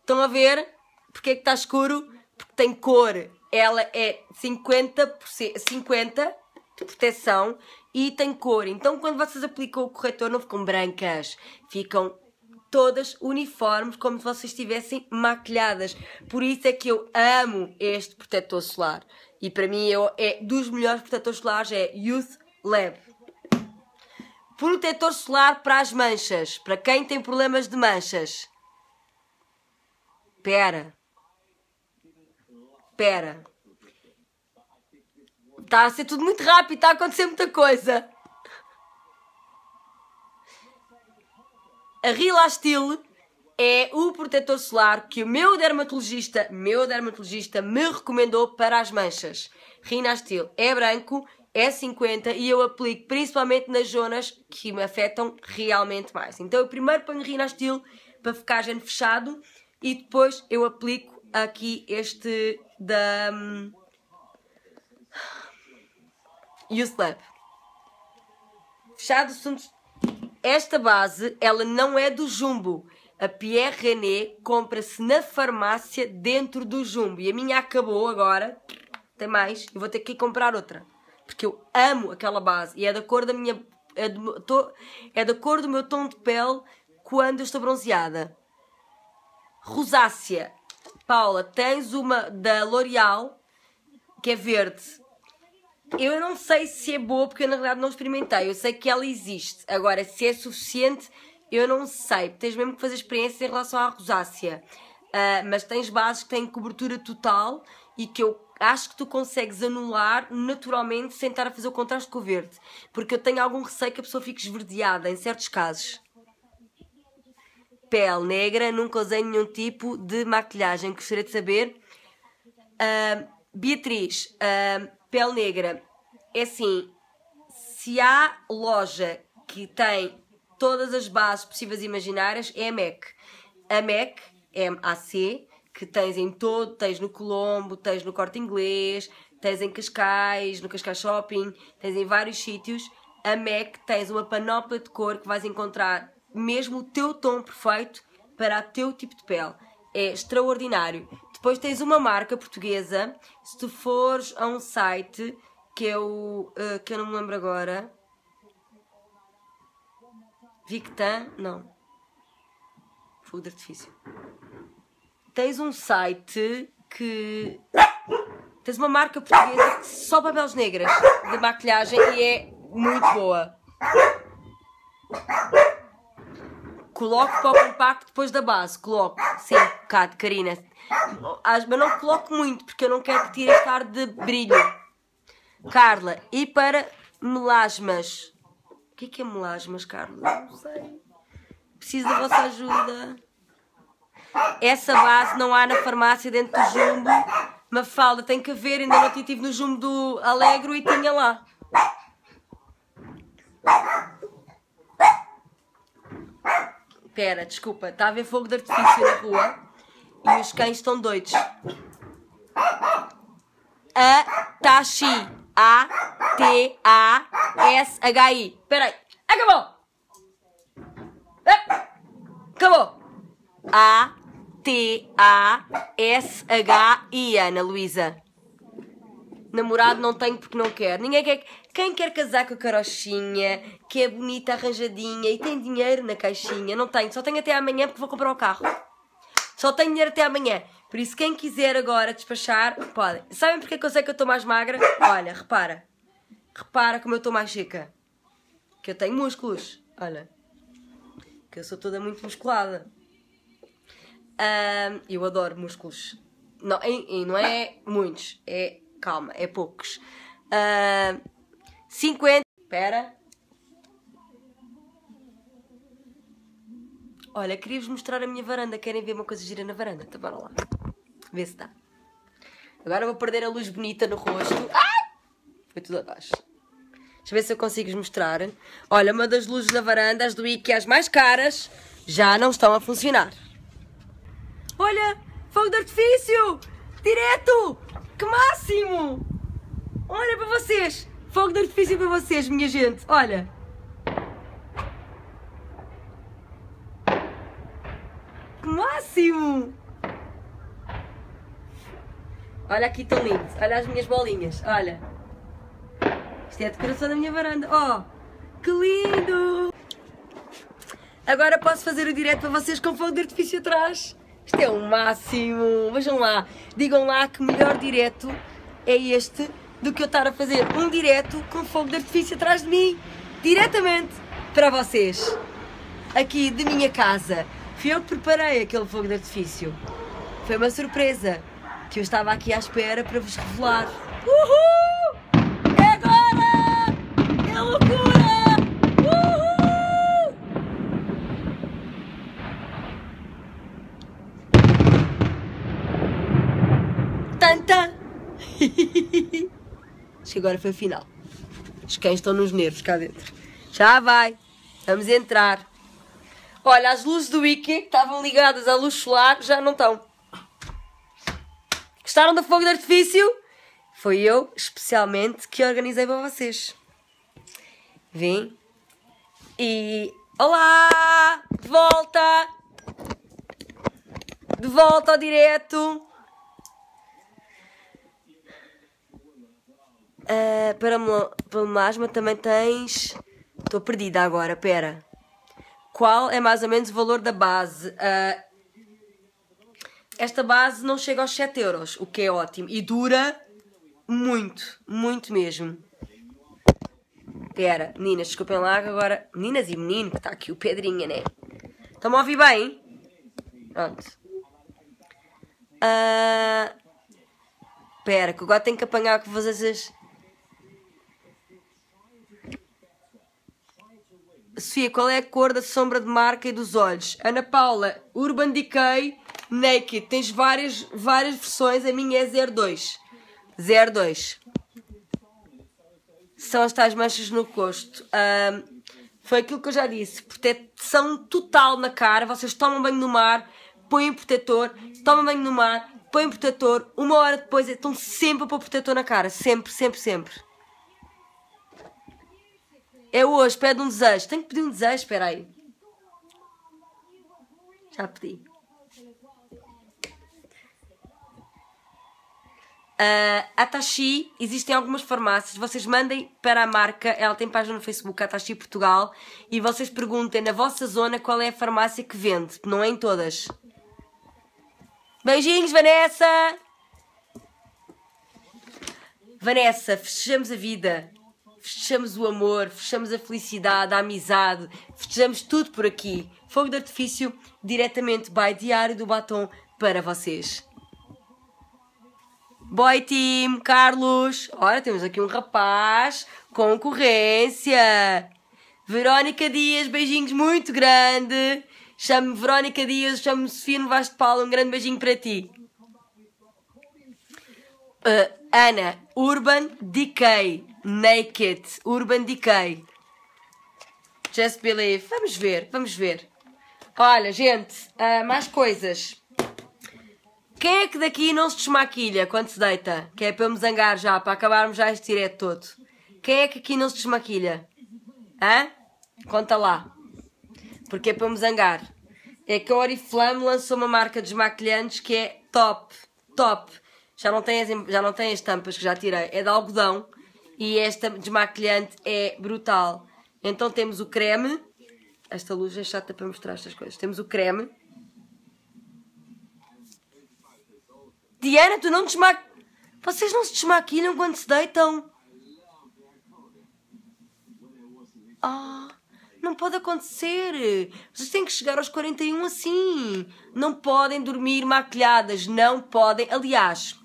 Estão a ver? Porque é que está escuro? Porque tem cor. Ela é 50%, 50 de proteção e tem cor. Então, quando vocês aplicam o corretor, não ficam brancas, ficam todas uniformes, como se vocês estivessem maquilhadas. Por isso é que eu amo este protetor solar. E para mim eu, é, é dos melhores protetores solares é Youth Lab. Protetor solar para as manchas, para quem tem problemas de manchas. Pera. Pera. Está a ser tudo muito rápido, está a acontecer muita coisa. A Rilastil é o protetor solar que o meu dermatologista, meu dermatologista me recomendou para as manchas. Rilastil é branco é 50 e eu aplico principalmente nas zonas que me afetam realmente mais. Então eu primeiro ponho Rinastil para ficar gente fechado e depois eu aplico aqui este da use hum, Uslab. Fechado assuntos. Esta base, ela não é do Jumbo. A Pierre René compra-se na farmácia dentro do Jumbo. E a minha acabou agora. Tem mais. Eu vou ter que ir comprar outra porque eu amo aquela base e é da cor da minha. É, do, tô, é da cor do meu tom de pele quando eu estou bronzeada. Rosácea. Paula, tens uma da L'Oreal que é verde. Eu não sei se é boa porque eu na realidade não experimentei. Eu sei que ela existe. Agora, se é suficiente, eu não sei. Tens mesmo que fazer experiências em relação à rosácea. Uh, mas tens bases que têm cobertura total e que eu acho que tu consegues anular naturalmente sem estar a fazer o contraste com o verde. Porque eu tenho algum receio que a pessoa fique esverdeada em certos casos. Pele negra, nunca usei nenhum tipo de maquilhagem. Gostaria de saber. Uh, Beatriz, uh, pele negra, é assim: se há loja que tem todas as bases possíveis e imaginárias, é a MAC. A MAC, -C, é que tens em todo, tens no Colombo, tens no Corte Inglês, tens em Cascais, no Cascais Shopping, tens em vários sítios. A MAC tens uma panóplia de cor que vais encontrar mesmo o teu tom perfeito para o teu tipo de pele. É extraordinário. Depois tens uma marca portuguesa. Se tu fores a um site que eu, uh, que eu não me lembro agora, Victan, não. Fogo de artifício tens um site que. Tens uma marca portuguesa que só babéis negras de maquilhagem e é muito boa. Coloco para o compacto depois da base. Coloco, sim, bocado, Karina. Mas não coloco muito porque eu não quero que tire estar de brilho. Carla, e para melasmas? O que é que é melasmas, Carla? Não sei. Preciso da vossa ajuda. Essa base não há na farmácia dentro do Jumbo. Mafalda, tem que haver. Ainda não tive no Jumbo do Alegro e tinha lá. Pera, desculpa. Está a haver fogo de artifício na rua e os cães estão doidos. A Tashi. A-T-A-S-H-I. Espera aí. Acabou! Acabou! A t a s h i Ana Luísa. Namorado não tenho porque não quero. Ninguém quer. Quem quer casar com a carochinha, que é bonita, arranjadinha e tem dinheiro na caixinha? Não tenho, só tenho até amanhã porque vou comprar o um carro. Só tenho dinheiro até amanhã. Por isso, quem quiser agora despachar, podem. Sabem porque é que eu sei que eu estou mais magra? Olha, repara. Repara como eu estou mais chica. Que eu tenho músculos. Olha. Que eu sou toda muito musculada. Um, eu adoro músculos. Não, e, e não é muitos, é calma, é poucos. Uh, 50. Espera. Olha, queria-vos mostrar a minha varanda. Querem ver uma coisa gira na varanda? Então bora lá. Vê se dá. Agora vou perder a luz bonita no rosto. Ah! Foi tudo abaixo. Deixa eu ver se eu consigo mostrar. Olha, uma das luzes da varanda, as do IKEA, as mais caras, já não estão a funcionar. Olha, fogo de artifício! Direto! Que máximo! Olha para vocês! Fogo de artifício para vocês, minha gente! Olha! Que máximo! Olha aqui tão lindo! Olha as minhas bolinhas! Olha! Isto é a decoração da minha varanda! Oh! Que lindo! Agora posso fazer o direto para vocês com fogo de artifício atrás! Isto é o máximo. Vejam lá, digam lá que melhor direto é este do que eu estar a fazer um direto com fogo de artifício atrás de mim, diretamente para vocês, aqui de minha casa. Fui eu que preparei aquele fogo de artifício. Foi uma surpresa que eu estava aqui à espera para vos revelar. Uhul! É agora! É loucura! agora foi final. Os cães estão nos nervos cá dentro. Já vai. Vamos entrar. Olha, as luzes do wiki que estavam ligadas à luz solar já não estão. Gostaram do fogo de artifício? Foi eu, especialmente, que organizei para vocês. Vim. E. Olá! De volta! De volta ao direto! Uh, para, para melasma também tens. Estou perdida agora, pera. Qual é mais ou menos o valor da base? Uh, esta base não chega aos 7 euros, o que é ótimo. E dura muito, muito mesmo. Pera, meninas, desculpem lá agora. Meninas e menino, que está aqui o Pedrinha, né? Estão-me a ouvir bem? Pronto. Uh, pera, que agora tenho que apanhar com vocês. Sofia, qual é a cor da sombra de marca e dos olhos? Ana Paula, Urban Decay, Naked. Tens várias, várias versões, a minha é 02. 02. São as tais manchas no rosto. Um, foi aquilo que eu já disse. Proteção total na cara. Vocês tomam banho no mar, põem protetor, tomam banho no mar, põem protetor. Uma hora depois é, estão sempre a pôr protetor na cara. Sempre, sempre, sempre. É hoje pede um desejo. Tenho que pedir um desejo, espera aí. Já pedi. Uh, ah, Atashi, existem algumas farmácias. Vocês mandem para a marca, ela tem página no Facebook, Atashi Portugal, e vocês perguntem na vossa zona qual é a farmácia que vende. Não é em todas. Beijinhos, Vanessa! Vanessa, fechamos a vida fechamos o amor, fechamos a felicidade, a amizade, fechamos tudo por aqui. Fogo de artifício diretamente by Diário do Batom para vocês. Boy Team, Carlos. Ora, temos aqui um rapaz. Concorrência. Verónica Dias, beijinhos muito grande. Chamo-me Verónica Dias, chamo-me Sofia Vaz de Paula. Um grande beijinho para ti. Uh, Ana, Urban Decay. Naked. Urban Decay. Just Believe. Vamos ver, vamos ver. Olha, gente, uh, mais coisas. Quem é que daqui não se desmaquilha quando se deita? Que é para me zangar já, para acabarmos já este direto todo. Quem é que aqui não se desmaquilha? Hã? Conta lá. Porque é para me zangar. É que a Oriflame lançou uma marca de desmaquilhantes que é top, top já não tem as, já não tem as tampas que já tirei, é de algodão e esta desmaquilhante é brutal. Então temos o creme, esta luz é chata para mostrar estas coisas, temos o creme. Diana, tu não desmaquilhas. Vocês não se desmaquilham quando se deitam? Ah, não pode acontecer. Vocês têm que chegar aos 41 assim. Não podem dormir maquilhadas, não podem. Aliás,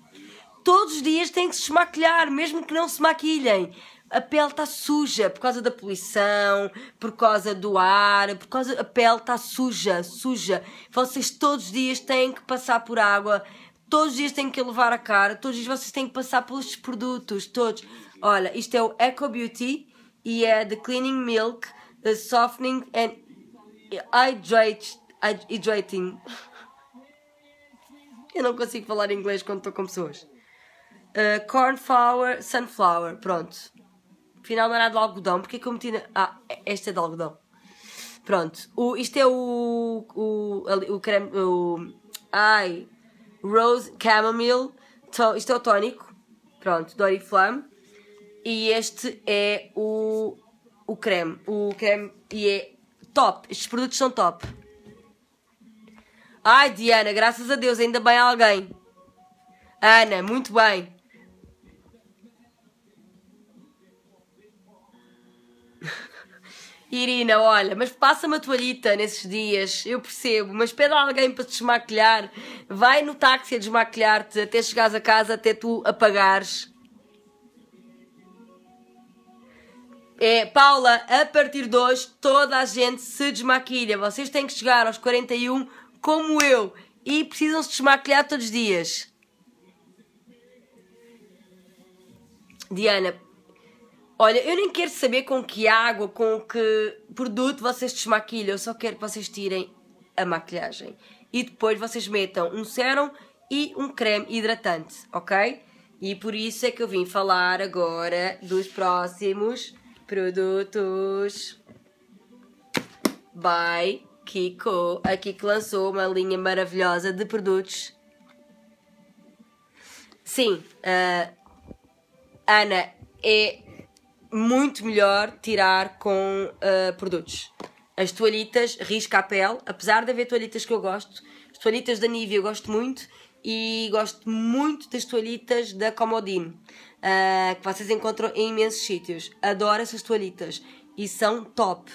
todos os dias têm que se esmaquilhar, mesmo que não se maquilhem. A pele está suja por causa da poluição, por causa do ar, por causa. A pele está suja, suja. Vocês todos os dias têm que passar por água, todos os dias têm que levar a cara, todos os dias vocês têm que passar pelos produtos, todos. Olha, isto é o Eco Beauty e é The Cleaning Milk, The Softening and Hydrate, Hydrating. Eu não consigo falar inglês quando estou com pessoas. Uh, eh, cornflower, sunflower, pronto. Afinal não era de algodão. é que eu meti na... Ah, esta é de algodão. Pronto. O, isto é o... O, o creme... O, ai... Rose Chamomile. To, isto é o tónico. Pronto, Doriflam. E este é o... O creme. O creme... E é top. Estes produtos são top. Ai, Diana, graças a Deus, ainda bem alguém. Ana, muito bem. Irina, olha, mas passa uma toalhita nesses dias, eu percebo, mas pede a alguém para te desmaquilhar, vai no táxi a desmaquilhar-te até chegares a casa, até tu apagares. É, Paula, a partir de hoje toda a gente se desmaquilha. Vocês têm que chegar aos 41 como eu e precisam se desmaquilhar todos os dias. Diana, Olha, eu nem quero saber com que água, com que produto vocês desmaquilham. Eu só quero que vocês tirem a maquilhagem. E depois vocês metam um serum e um creme hidratante, ok? E por isso é que eu vim falar agora dos próximos produtos. By Kiko. A Kiko lançou uma linha maravilhosa de produtos. Sim, uh, Ana é muito melhor tirar com uh, produtos. As toalhitas risca a pele, apesar de haver toalhitas que eu gosto, as toalhitas da Nivea eu gosto muito e gosto muito das toalhitas da Comodine, uh, ah, que vocês encontram em imensos sítios. Adoro essas toalhitas e são top.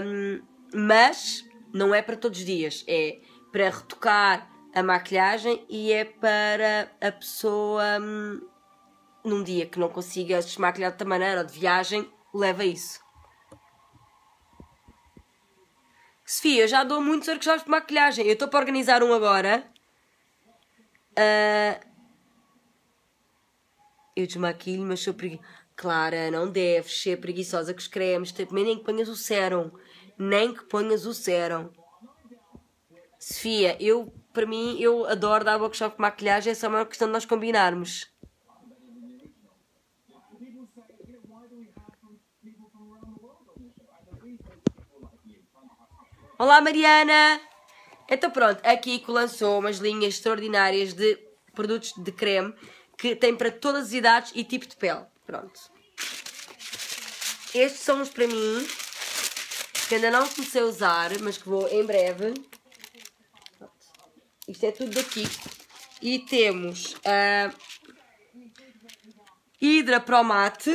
Um, mas não é para todos os dias, é para retocar a maquilhagem e é para a pessoa. Um, num dia que não consigas desmaquilhar de maneira ou de viagem, leva isso. Sofia, eu já dou muitos workshops de maquilhagem. Eu estou para organizar um agora. Uh... Eu desmaquilho, mas sou preguiçosa. Clara, não deves ser preguiçosa com os cremes. nem que ponhas o serum. Nem que ponhas o sérum. Sofia, eu, para mim, eu adoro dar workshop de maquilhagem. É só uma questão de nós combinarmos. Olá, Mariana! Então pronto, a Kiko lançou umas linhas extraordinárias de produtos de creme que tem para todas as idades e tipo de pele. Pronto. Estes são uns para mim, que ainda não comecei a usar, mas que vou em breve. Pronto. Isto é tudo da Kiko. E temos a Hydra Pro Mate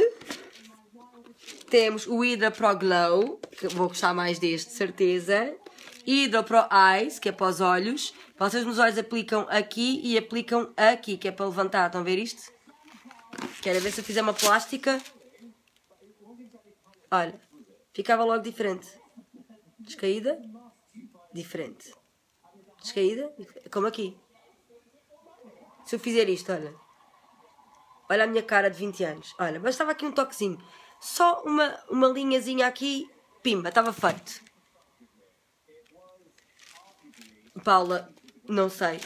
temos o Hydra Pro Glow, que vou gostar mais deste, certeza. Hydra Pro Eyes, que é para os olhos. Vocês nos olhos aplicam aqui e aplicam aqui, que é para levantar. Estão a ver isto? Quero ver se eu fizer uma plástica. Olha, ficava logo diferente. Descaída, diferente. Descaída, como aqui. Se eu fizer isto, olha. Olha a minha cara de 20 anos. Olha, mas estava aqui um toquezinho só uma, uma linhazinha aqui, pimba, estava feito. Paula, não sei.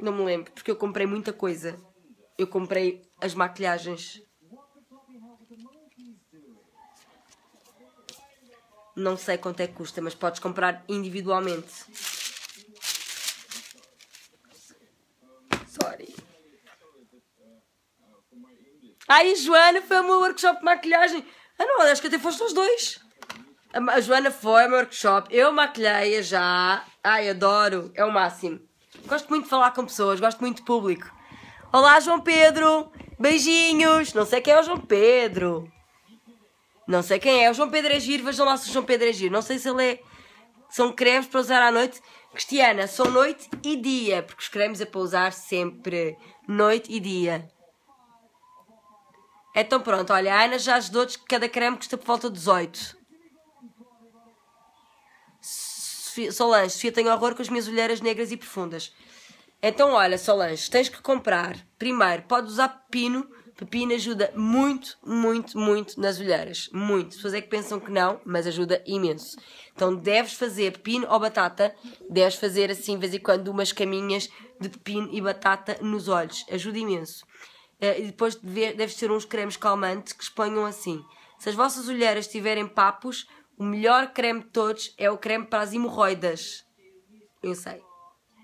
Não me lembro, porque eu comprei muita coisa. Eu comprei as maquilhagens. Não sei quanto é que custa, mas podes comprar individualmente. Ai, a Joana foi ao meu workshop de maquilhagem. Ah, não, acho que até foste os dois. A, Joana foi ao meu workshop. Eu maquilhei-a já. Ai, adoro. É o máximo. Gosto muito de falar com pessoas, gosto muito de público. Olá, João Pedro. Beijinhos. Não sei quem é o João Pedro. Não sei quem é. O João Pedro é giro. Vejam lá se o João Pedro é giro. Não sei se ele é. São cremes para usar à noite. Cristiana, são noite e dia, porque os cremes é para usar sempre noite e dia. Então pronto, olha, a Ana já ajudou-te que cada creme custa por volta de 18. Solange, Sofia tem horror com as minhas olheiras negras e profundas. Então olha, Solange, tens que comprar. Primeiro, podes usar pepino. Pepino ajuda muito, muito, muito nas olheiras. Muito. As pessoas é que pensam que não, mas ajuda imenso. Então deves fazer pepino ou batata. Deves fazer assim, de vez em quando, umas caminhas de pepino e batata nos olhos. Ajuda imenso. Eh, e depois deve, deves uns cremes calmantes que exponham assim. Se as vossas olheiras tiverem papos, o melhor creme de todos é o creme para as hemorroidas. Eu sei.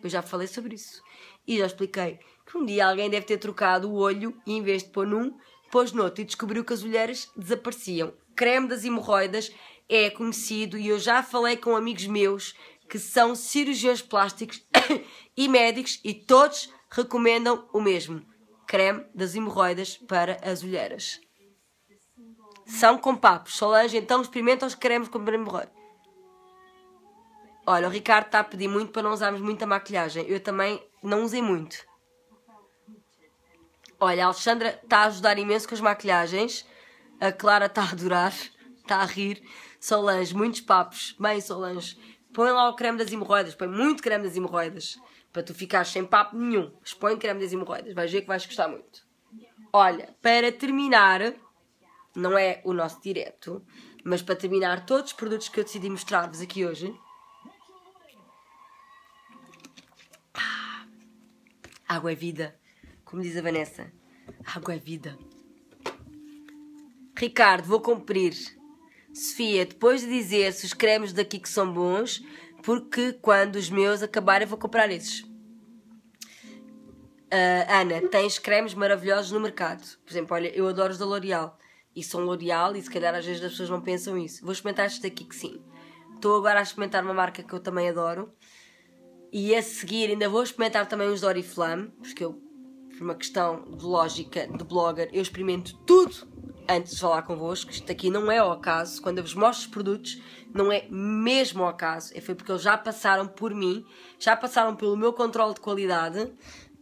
Eu já falei sobre isso. E já expliquei que um dia alguém deve ter trocado o olho e em vez de pôr num, pôs noutro e descobriu que as olheiras desapareciam. Creme das hemorroidas é conhecido e eu já falei com amigos meus que são cirurgiões plásticos e médicos e todos recomendam o mesmo creme das hemorroidas para as olheiras. São com papos. Solange, então experimenta os cremes com hemorroidas. Olha, o Ricardo está a pedir muito para não usarmos muita maquilhagem. Eu também não usei muito. Olha, a Alexandra está a ajudar imenso com as maquilhagens. A Clara está a adorar, está a rir. Solange, muitos papos. Bem, Solange, põe lá o creme das hemorroidas, põe muito creme das hemorroidas para tu ficares sem papo nenhum. Mas cremes creme das hemorroidas, vais ver que vais gostar muito. Olha, para terminar, não é o nosso direto, mas para terminar todos os produtos que eu decidi mostrar-vos aqui hoje. Ah, água é vida, como diz a Vanessa. Água é vida. Ricardo, vou cumprir. Sofia, depois de dizer se os cremes daqui que são bons, porque quando os meus acabarem vou comprar esses. Uh, Ana, tens cremes maravilhosos no mercado. Por exemplo, olha, eu adoro os da L'Oreal. E são L'Oreal e se calhar às vezes as pessoas não pensam isso. Vou experimentar este daqui que sim. Estou agora a experimentar uma marca que eu também adoro. E a seguir ainda vou experimentar também os Oriflame, porque eu, por uma questão de lógica de blogger, eu experimento tudo antes de falar convosco. Isto aqui não é ao acaso. Quando eu vos mostro os produtos, não é mesmo ao acaso. É foi porque eles já passaram por mim, já passaram pelo meu controle de qualidade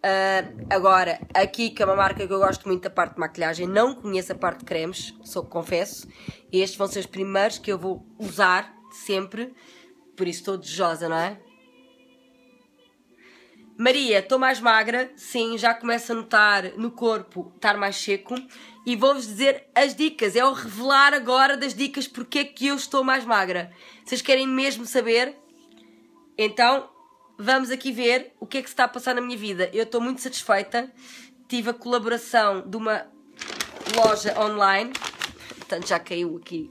Uh, agora, aqui que é uma marca que eu gosto muito da parte de maquilhagem, não conheço a parte de cremes, só confesso. Estes vão ser os primeiros que eu vou usar sempre, por isso estou desejosa, não é? Maria, estou mais magra, sim, já começo a notar no corpo estar mais seco e vou-vos dizer as dicas, é o revelar agora das dicas porque é que eu estou mais magra. Vocês querem mesmo saber? Então, vamos aqui ver o que é que se está a passar na minha vida. Eu estou muito satisfeita. Tive a colaboração de uma loja online. Portanto, já caiu aqui.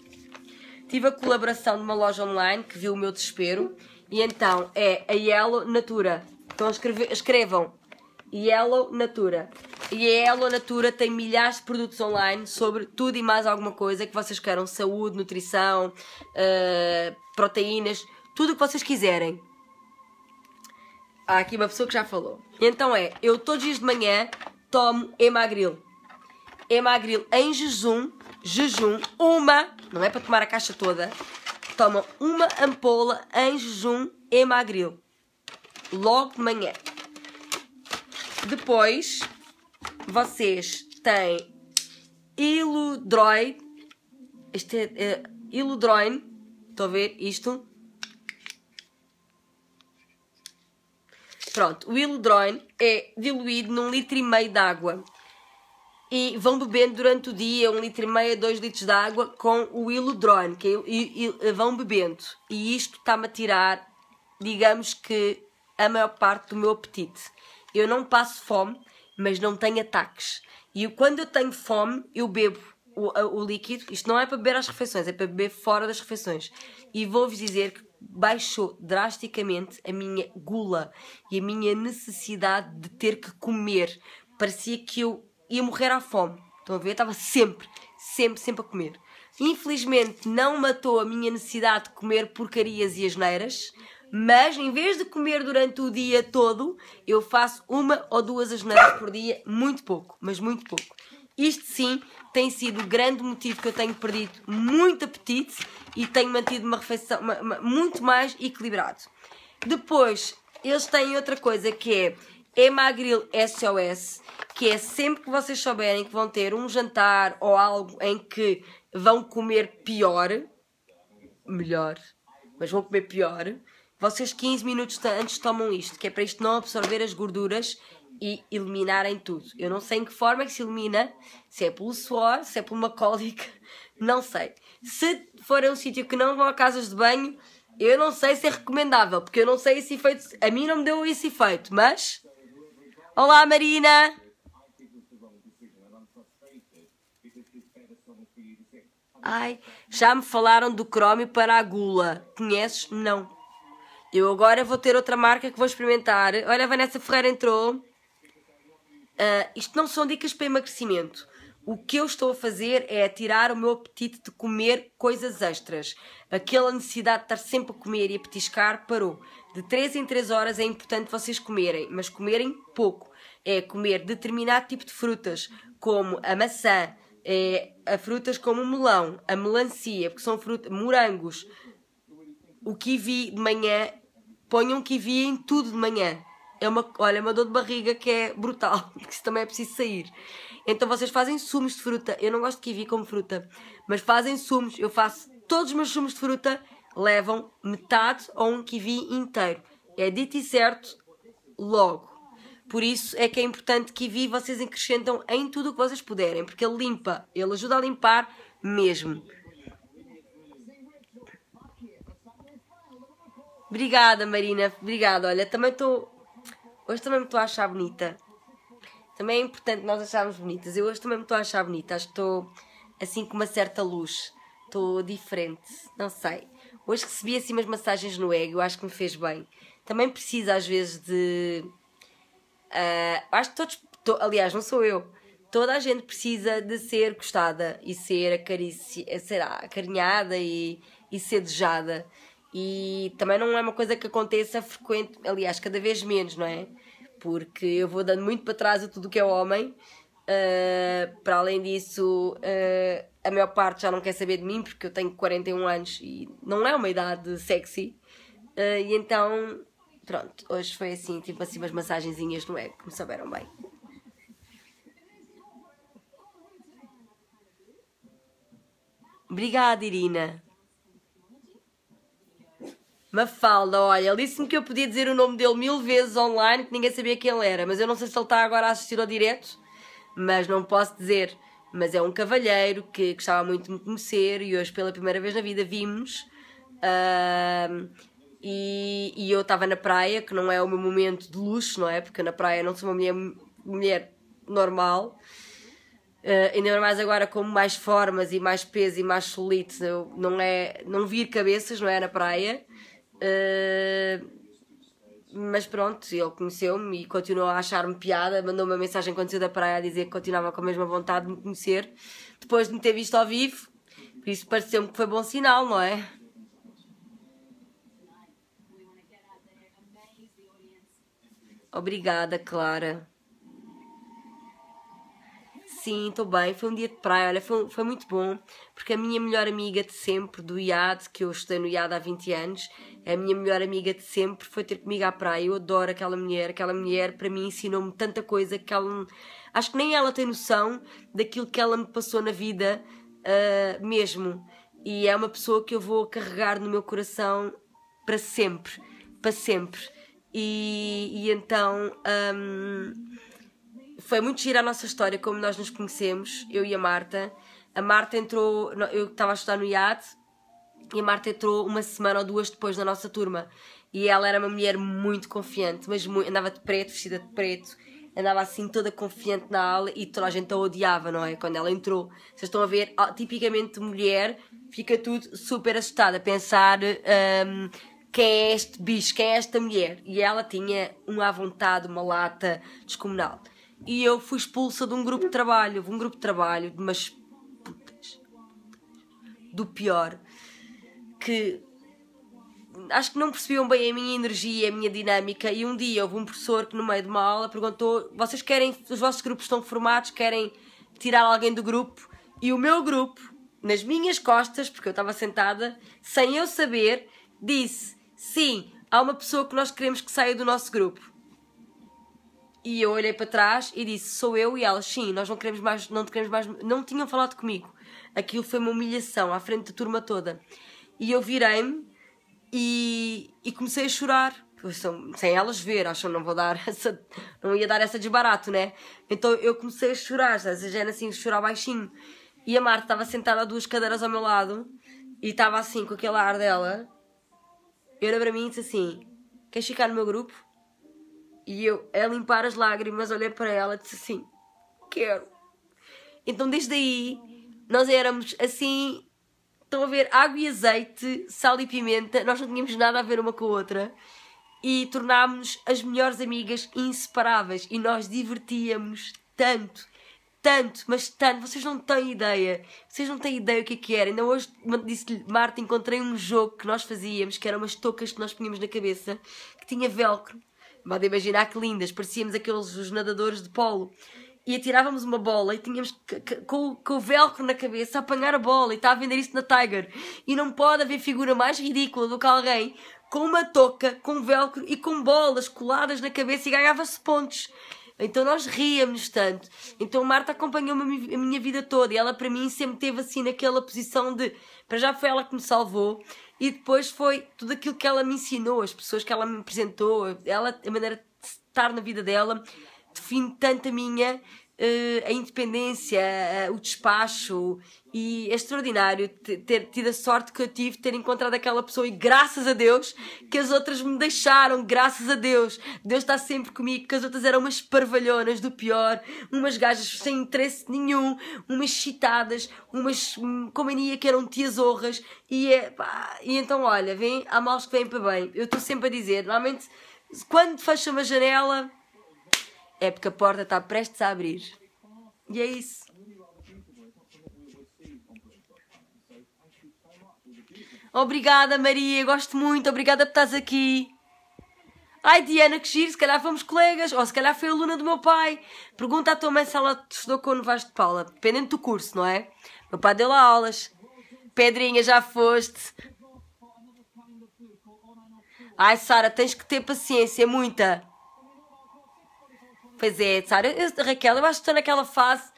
Tive a colaboração de uma loja online que viu o meu desespero. E então é a Yellow Natura. Então escreve, escrevam Yellow Natura. E a Yellow Natura tem milhares de produtos online sobre tudo e mais alguma coisa que vocês queiram. Saúde, nutrição, uh, proteínas, tudo o que vocês quiserem. Há aqui uma pessoa que já falou. Então é, eu todos os dias de manhã tomo emagril. Emagril em jejum, jejum, uma, não é para tomar a caixa toda, toma uma ampola em jejum emagril. Logo de manhã. Depois, vocês têm iludroid. Este é, é iludroin. Estão a ver isto? Pronto, o iludroin é diluído num litro e meio de água. E vão bebendo durante o dia um litro e meio a dois litros de água com o iludroin, que é, vão bebendo. E isto está-me a tirar, digamos que, a maior parte do meu apetite. Eu não passo fome, mas não tenho ataques. E quando eu tenho fome, eu bebo o, o líquido. Isto não é para beber às refeições, é para beber fora das refeições. E vou-vos dizer que baixou drasticamente a minha gula e a minha necessidade de ter que comer. Parecia que eu ia morrer à fome. Estão a ver? Eu estava sempre, sempre, sempre a comer. Infelizmente não matou a minha necessidade de comer porcarias e asneiras, mas em vez de comer durante o dia todo, eu faço uma ou duas asneiras por dia, muito pouco, mas muito pouco. Isto sim tem sido o grande motivo que eu tenho perdido muito apetite e tenho mantido uma refeição uma, uma, muito mais equilibrado. Depois, eles têm outra coisa que é Emagril é SOS, que é sempre que vocês souberem que vão ter um jantar ou algo em que vão comer pior, melhor, mas vão comer pior, vocês 15 minutos antes tomam isto, que é para isto não absorver as gorduras e eliminarem tudo. Eu não sei em que forma é que se elimina, se é pelo suor, se é por uma cólica, não sei. Se for a um sítio que não vão a casas de banho, eu não sei se é recomendável, porque eu não sei esse efeito. A mim não me deu esse efeito, mas. Olá, Marina! Ai, já me falaram do Chrome para a gula. Conheces? Não. Eu agora vou ter outra marca que vou experimentar. Olha, a Vanessa Ferreira entrou. Uh, isto não são dicas para emagrecimento. O que eu estou a fazer é tirar o meu apetite de comer coisas extras. Aquela necessidade de estar sempre a comer e a petiscar parou. De 3 em 3 horas é importante vocês comerem, mas comerem pouco. É comer determinado tipo de frutas, como a maçã, é, a frutas como o melão, a melancia, porque são frutas, morangos. O kiwi de manhã, ponham kiwi em tudo de manhã é uma, olha, é uma dor de barriga que é brutal, que isso também é preciso sair. Então vocês fazem sumos de fruta. Eu não gosto de kiwi como fruta, mas fazem sumos. Eu faço todos os meus sumos de fruta, levam metade ou um kiwi inteiro. É dito e certo logo. Por isso é que é importante kiwi vocês acrescentam em tudo o que vocês puderem, porque ele limpa, ele ajuda a limpar mesmo. Obrigada, Marina. Obrigada. Olha, também estou Hoje também me estou a achar bonita. Também é importante nós acharmos bonitas. Eu hoje também me estou a achar bonita. Acho que estou assim com uma certa luz. Estou diferente. Não sei. Hoje recebi assim umas massagens no ego. Eu acho que me fez bem. Também preciso às vezes de. Uh, acho que todos. aliás, não sou eu. Toda a gente precisa de ser gostada e ser, acarici, ser acarinhada e, e ser desejada. E também não é uma coisa que aconteça frequente, aliás, cada vez menos, não é? Porque eu vou dando muito para trás a tudo que é homem. Uh, para além disso, uh, a maior parte já não quer saber de mim porque eu tenho 41 anos e não é uma idade sexy. Uh, e então, pronto, hoje foi assim, tipo assim umas massagenzinhas no ego, é? que me souberam bem. Obrigada, Irina. Mafalda, olha, ele disse-me que eu podia dizer o nome dele mil vezes online, que ninguém sabia quem ele era, mas eu não sei se ele está agora a assistir ao direto, mas não posso dizer. Mas é um cavalheiro que gostava muito de me conhecer e hoje, pela primeira vez na vida, vimos. Uh, e, e, eu estava na praia, que não é o meu momento de luxo, não é? Porque na praia não sou uma mulher, mulher normal. Uh, ainda mais agora como mais formas e mais peso e mais solito, não é, não vir cabeças, não é na praia. Ah, mas pronto, ele conheceu-me e continuou a achar-me piada. Mandou-me uma mensagem quando saiu da praia a dizer que continuava com a mesma vontade de me conhecer, depois de me ter visto ao vivo. Por isso pareceu-me que foi bom sinal, não é? Obrigada, Clara. Sim, estou bem. Foi um dia de praia, olha, foi, foi, muito bom, porque a minha melhor amiga de sempre, do IAD, que eu estudei no IAD há 20 anos, a minha melhor amiga de sempre, foi ter comigo à praia. Eu adoro aquela mulher, aquela mulher para mim ensinou-me tanta coisa que ela. Acho que nem ela tem noção daquilo que ela me passou na vida uh, mesmo. E é uma pessoa que eu vou carregar no meu coração para sempre. Para sempre. E, e então. Um, foi muito gira a nossa história, como nós nos conhecemos, eu e a Marta. A Marta entrou, eu estava a estudar no IAD, e a Marta entrou uma semana ou duas depois da nossa turma. E ela era uma mulher muito confiante, mas muito, andava de preto, vestida de preto, andava assim toda confiante na aula e toda a gente a odiava, não é? Quando ela entrou. Vocês estão a ver, ah, tipicamente mulher, fica tudo super assustada, a pensar um, quem é este bicho, quem é esta mulher. E ela tinha uma à vontade, uma lata descomunal. E eu fui expulsa de um grupo de trabalho, de um grupo de trabalho, de umas putas do pior que acho que não percebiam bem a minha energia, a minha dinâmica, e um dia houve um professor que no meio de uma aula perguntou: vocês querem, os vossos grupos estão formados, querem tirar alguém do grupo? E o meu grupo, nas minhas costas, porque eu estava sentada, sem eu saber, disse: sim, há uma pessoa que nós queremos que saia do nosso grupo. E eu olhei para trás e disse: sou eu e ela, sim, nós não queremos mais, não queremos mais, não tinham falado comigo. Aquilo foi uma humilhação à frente da turma toda. E eu virei-me e, e, comecei a chorar. sem elas ver, acham não vou dar essa. não ia dar essa de barato, né? Então eu comecei a chorar, às vezes era assim, chorar baixinho. E a Marta estava sentada a duas cadeiras ao meu lado e estava assim, com aquele ar dela. E era para mim e disse assim: Queres ficar no meu grupo? E eu, a limpar as lágrimas, olhei para ela e disse assim: Quero. Então desde aí, nós éramos assim Estão a ver água e azeite, sal e pimenta, nós não tínhamos nada a ver uma com a outra e tornámos-nos as melhores amigas inseparáveis e nós divertíamos tanto, tanto, mas tanto, vocês não têm ideia, vocês não têm ideia o que é que era. Ainda hoje disse-lhe, Marta, encontrei um jogo que nós fazíamos, que eram umas toucas que nós punhamos na cabeça, que tinha velcro. Pode imaginar que lindas, parecíamos aqueles os nadadores de polo e atirávamos uma bola e tínhamos com, o velcro na cabeça a apanhar a bola e está a vender isso na Tiger. E não pode haver figura mais ridícula do que alguém com uma touca, com velcro e com bolas coladas na cabeça e ganhava-se pontos. Então nós ríamos tanto. Então Marta acompanhou-me a minha vida toda e ela para mim sempre teve assim naquela posição de para já foi ela que me salvou e depois foi tudo aquilo que ela me ensinou, as pessoas que ela me apresentou, ela a maneira de estar na vida dela defino tanto a minha eh, a independência, o despacho e é extraordinário ter tido a sorte que eu tive ter encontrado aquela pessoa e graças a Deus que as outras me deixaram, graças a Deus. Deus está sempre comigo, que as outras eram umas parvalhonas do pior, umas gajas sem interesse nenhum, umas chitadas, umas hum, com mania que eram tias e, é, pá, e então olha, vem, há males que vêm para bem. Eu estou sempre a dizer, normalmente quando fecha uma janela é porque a porta está prestes a abrir. E é isso. Obrigada, Maria. Gosto muito. Obrigada por estás aqui. Ai, Diana, que giro. Se calhar fomos colegas. Ou se calhar foi aluna do meu pai. Pergunta à tua mãe se ela te estudou com o Novas de Paula. Dependendo do curso, não é? Meu pai deu lá aulas. Pedrinha, já foste. Ai, Sara, tens que ter paciência. É muita. Pois é, Sara. Eu, Raquel, eu acho que estou naquela fase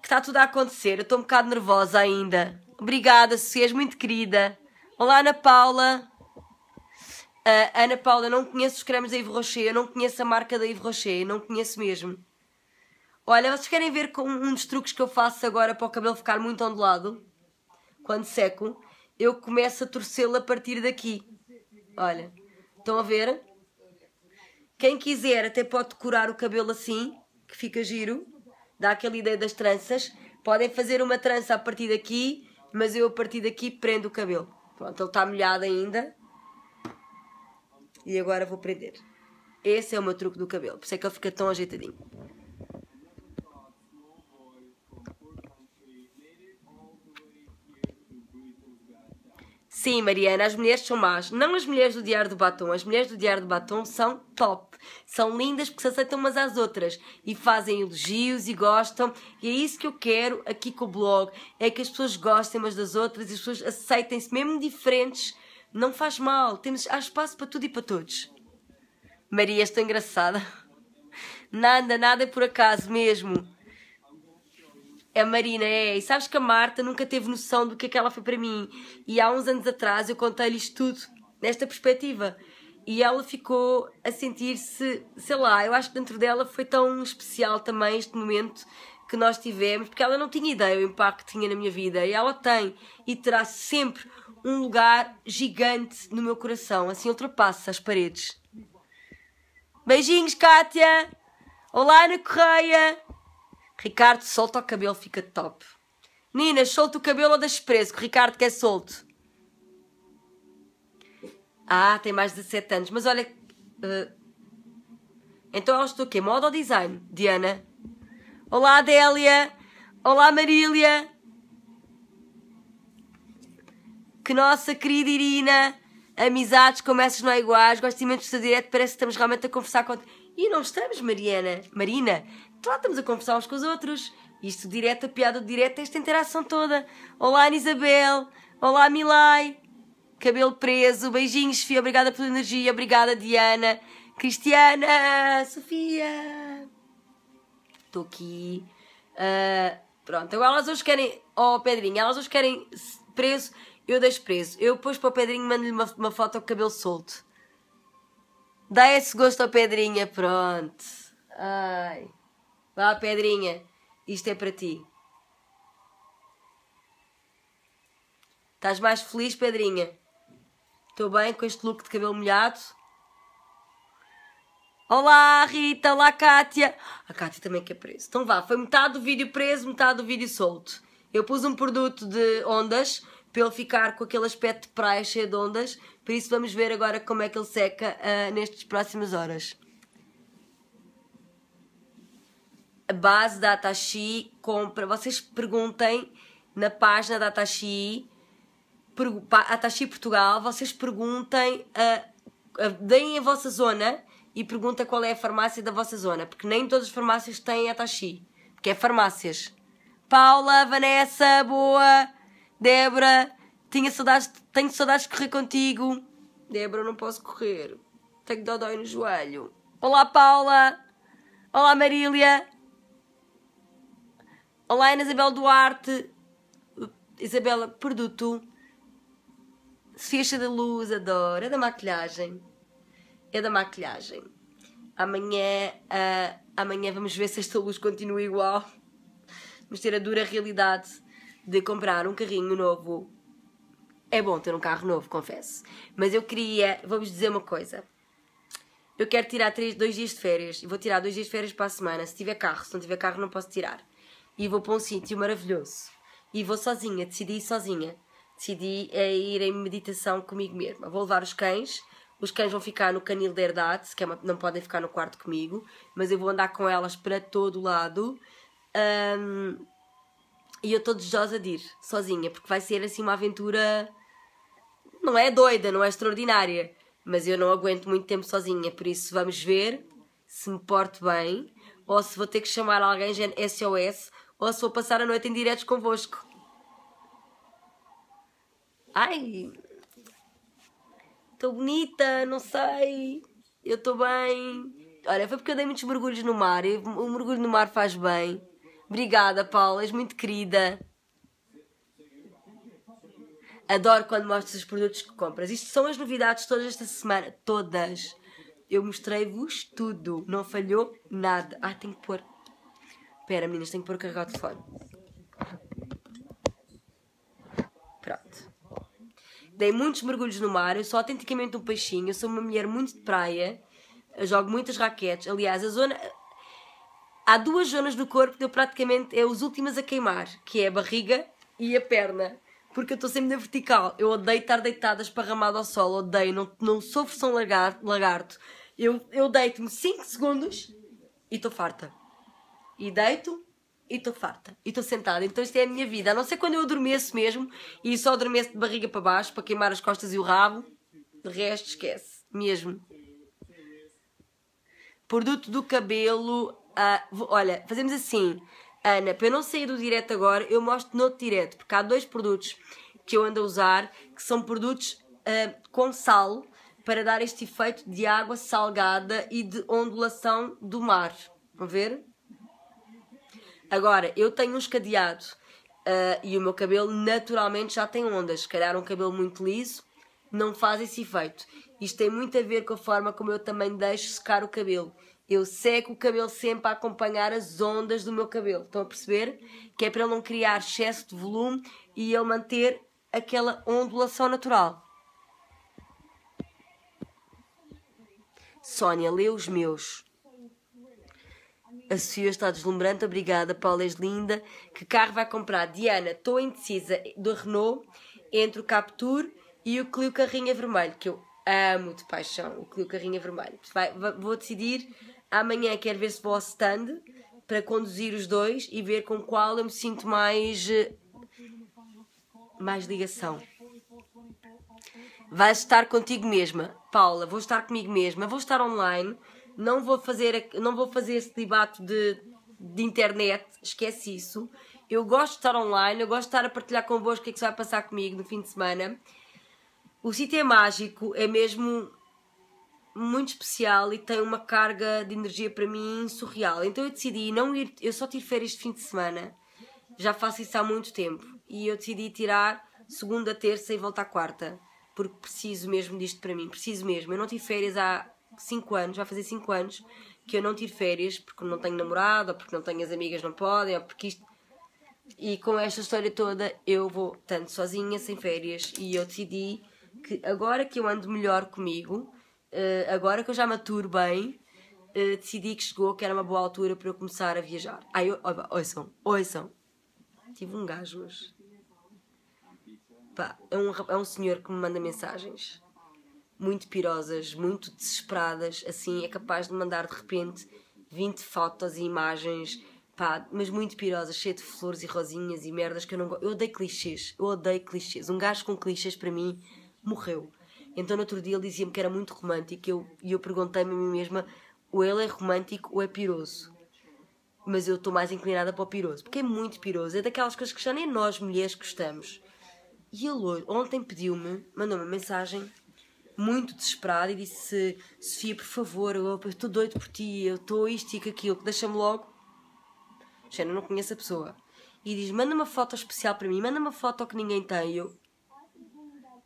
que está tudo a acontecer. Eu estou um bocado nervosa ainda. Obrigada, Sofia, és muito querida. Olá, Ana Paula. Uh, Ana Paula, não conheço os cremes da Yves Rocher, eu não conheço a marca da Yves Rocher, não conheço mesmo. Olha, vocês querem ver com um dos truques que eu faço agora para o cabelo ficar muito ondulado? Quando seco, eu começo a torcê-lo a partir daqui. Olha, estão a ver? Quem quiser até pode decorar o cabelo assim, que fica giro, dá aquela ideia das tranças. Podem fazer uma trança a partir daqui, mas eu a partir daqui prendo o cabelo. Pronto, ele está molhado ainda. E agora vou prender. Esse é o meu truque do cabelo, por isso é que ele fica tão ajeitadinho. Sim, Mariana, as mulheres são más. Não as mulheres do Diário do Batom. As mulheres do Diário do Batom são top. São lindas porque se aceitam umas às outras e fazem elogios e gostam. E é isso que eu quero aqui com o blog: é que as pessoas gostem umas das outras e as pessoas aceitem-se, mesmo diferentes. Não faz mal, temos, há espaço para tudo e para todos. Maria, estou engraçada. Nada, nada é por acaso mesmo a Marina é. E sabes que a Marta nunca teve noção do que é que ela foi para mim. E há uns anos atrás eu contei-lhe isto tudo, nesta perspectiva. E ela ficou a sentir-se, sei lá, eu acho que dentro dela foi tão especial também este momento que nós tivemos, porque ela não tinha ideia o impacto que tinha na minha vida. E ela tem e terá sempre um lugar gigante no meu coração, assim ultrapassa as paredes. Beijinhos, Kátia! Olá, Ana Correia! Ricardo, solta o cabelo, fica top. Nina, solta o cabelo ou das preso, que o Ricardo quer solto. Ah, tem mais de 17 anos, mas olha. Uh, então eu estou o quê? Moda ou design? Diana? Olá, Adélia! Olá, Marília! Que nossa querida Irina! Amizades começas não é iguais, gosto imenso do direto, é parece que estamos realmente a conversar contigo. E não estamos, Mariana. Marina, Lá estamos a conversar uns com os outros. Isto direto, a piada direta, é esta interação toda. Olá, Ana Isabel. Olá, Milai. Cabelo preso. Beijinhos, Fia. Obrigada pela energia. Obrigada, Diana. Cristiana. Sofia. Estou aqui. Uh, pronto, agora elas hoje querem. Oh, Pedrinho, elas hoje querem preso. Eu deixo preso. Eu depois para o Pedrinho mando-lhe uma, uma foto com o cabelo solto. Dá esse gosto ao Pedrinha, pronto. Ai. Vá, Pedrinha, isto é para ti. Estás mais feliz, Pedrinha? Estou bem com este look de cabelo molhado? Olá, Rita! Olá, Kátia! A Kátia também quer preso. Então vá, foi metade do vídeo preso, metade do vídeo solto. Eu pus um produto de ondas para ele ficar com aquele aspecto de praia cheio de ondas. Por isso vamos ver agora como é que ele seca uh, nestas próximas horas. a base da Atashi compra. Vocês perguntem na página da Atashi, Ataxi Portugal, vocês perguntem, a, a, deem a vossa zona e perguntem qual é a farmácia da vossa zona, porque nem todas as farmácias têm Atashi, porque é farmácias. Paula, Vanessa, boa, Débora, tinha saudades, tenho saudades de correr contigo. Débora, não posso correr, tenho dodói no joelho. Olá, Paula. Olá, Marília. Olá, Ana Isabel Duarte, Isabela Produto, fecha da Luz, adoro, é da maquilhagem, é da maquilhagem. Amanhã, uh, amanhã vamos ver se esta luz continua igual. Vamos ter a dura realidade de comprar um carrinho novo. É bom ter um carro novo, confesso. Mas eu queria, vou-vos dizer uma coisa. Eu quero tirar três, dois dias de férias. Vou tirar dois dias de férias para a semana. Se tiver carro, se não tiver carro, não posso tirar e vou para um sítio maravilhoso e vou sozinha, decidi ir sozinha. Decidi é ir em meditação comigo mesma. Vou levar os cães, os cães vão ficar no canil da herdade, que é uma, não podem ficar no quarto comigo, mas eu vou andar com elas para todo lado. Um, e eu estou desejosa de ir sozinha, porque vai ser assim uma aventura. Não é doida, não é extraordinária, mas eu não aguento muito tempo sozinha, por isso vamos ver se me porto bem ou se vou ter que chamar alguém gen SOS, ou se vou passar a noite em diretos convosco. Ai, estou bonita, não sei, eu estou bem. Olha, foi porque eu dei muitos mergulhos no mar e o mergulho no mar faz bem. Obrigada, Paula, és muito querida. Adoro quando mostras os produtos que compras. Isto são as novidades todas esta semana. Todas. Eu mostrei-vos tudo. Não falhou nada. Ah, tenho que pôr. Espera, meninas, tenho que pôr carregador de telefone. Pronto. Dei muitos mergulhos no mar. Eu sou autenticamente um peixinho. Eu sou uma mulher muito de praia. Eu jogo muitas raquetes. Aliás, a zona. Há duas zonas do corpo que eu praticamente é as últimas a queimar, que é a barriga e a perna porque eu estou sempre na vertical. Eu odeio estar deitada, esparramada ao sol, odeio, não, não sofro são lagarto, lagarto. Eu, eu deito-me 5 segundos e estou farta. E deito e estou farta. E estou sentada. Então isto é a minha vida. A não ser quando eu adormeço mesmo e só adormeço de barriga para baixo para queimar as costas e o rabo. De resto, esquece. Mesmo. Produto do cabelo. Ah, olha, fazemos assim. Ana, para eu não sair do direto agora, eu mostro no direto, porque há dois produtos que eu ando a usar que são produtos ah, com sal para dar este efeito de água salgada e de ondulação do mar. Vão ver? Agora, eu tenho um escadeado uh, e o meu cabelo naturalmente já tem ondas. Se calhar um cabelo muito liso não faz esse efeito. Isto tem muito a ver com a forma como eu também deixo secar o cabelo. Eu seco o cabelo sempre a acompanhar as ondas do meu cabelo. Estão a perceber? Que é para ele não criar excesso de volume e eu manter aquela ondulação natural. Sónia, lê os meus. A Sofia está deslumbrante, obrigada. Paula, és linda. Que carro vai comprar? Diana, estou indecisa do Renault entre o Captur e o Clio Carrinha Vermelho, que eu amo de paixão, o Clio Carrinha Vermelho. Vai, vou decidir amanhã, quero ver se vou ao stand para conduzir os dois e ver com qual eu me sinto mais eh, mais ligação vais estar contigo mesma. Paula, vou estar comigo mesma, vou estar online, não vou fazer, não vou fazer esse debate de, de internet, esquece isso. Eu gosto de estar online, eu gosto de estar a partilhar convosco o que é que se vai passar comigo no fim de semana. O sítio é mágico, é mesmo muito especial e tem uma carga de energia para mim surreal. Então eu decidi não ir, eu só tiro férias de fim de semana. Já faço isso há muito tempo e eu decidi tirar segunda, terça e voltar quarta porque preciso mesmo disto para mim, preciso mesmo. Eu não tive férias há 5 anos, vai fazer 5 anos que eu não tiro férias porque não tenho namorado, ou porque não tenho as amigas não podem, ou porque isto. E com esta história toda eu vou tanto sozinha, sem férias, e eu decidi que agora que eu ando melhor comigo, eh, agora que eu já maturo bem, eh, decidi que chegou, que era uma boa altura para eu começar a viajar. Ai, eu, oi são, Tive um gajo hoje é um, é um senhor que me manda mensagens muito pirosas, muito desesperadas, assim, é capaz de mandar de repente 20 fotos e imagens, pá, mas muito pirosas, cheia de flores e rosinhas e merdas que eu não gosto. Eu odeio clichês, eu odeio clichês. Um gajo com clichês para mim morreu. Então no outro dia ele dizia-me que era muito romântico eu, e eu perguntei-me a mim mesma ou ele é romântico ou é piroso. Mas eu estou mais inclinada para o piroso, porque é muito piroso, é daquelas coisas que já nem nós mulheres gostamos e ele ontem pediu-me, mandou-me uma mensagem muito desesperada e disse: Sofia, por favor, eu estou doido por ti, eu estou isto e aquilo, deixa-me logo. Já não conheço a pessoa. E diz: manda uma foto especial para mim, manda uma foto que ninguém tem. E eu,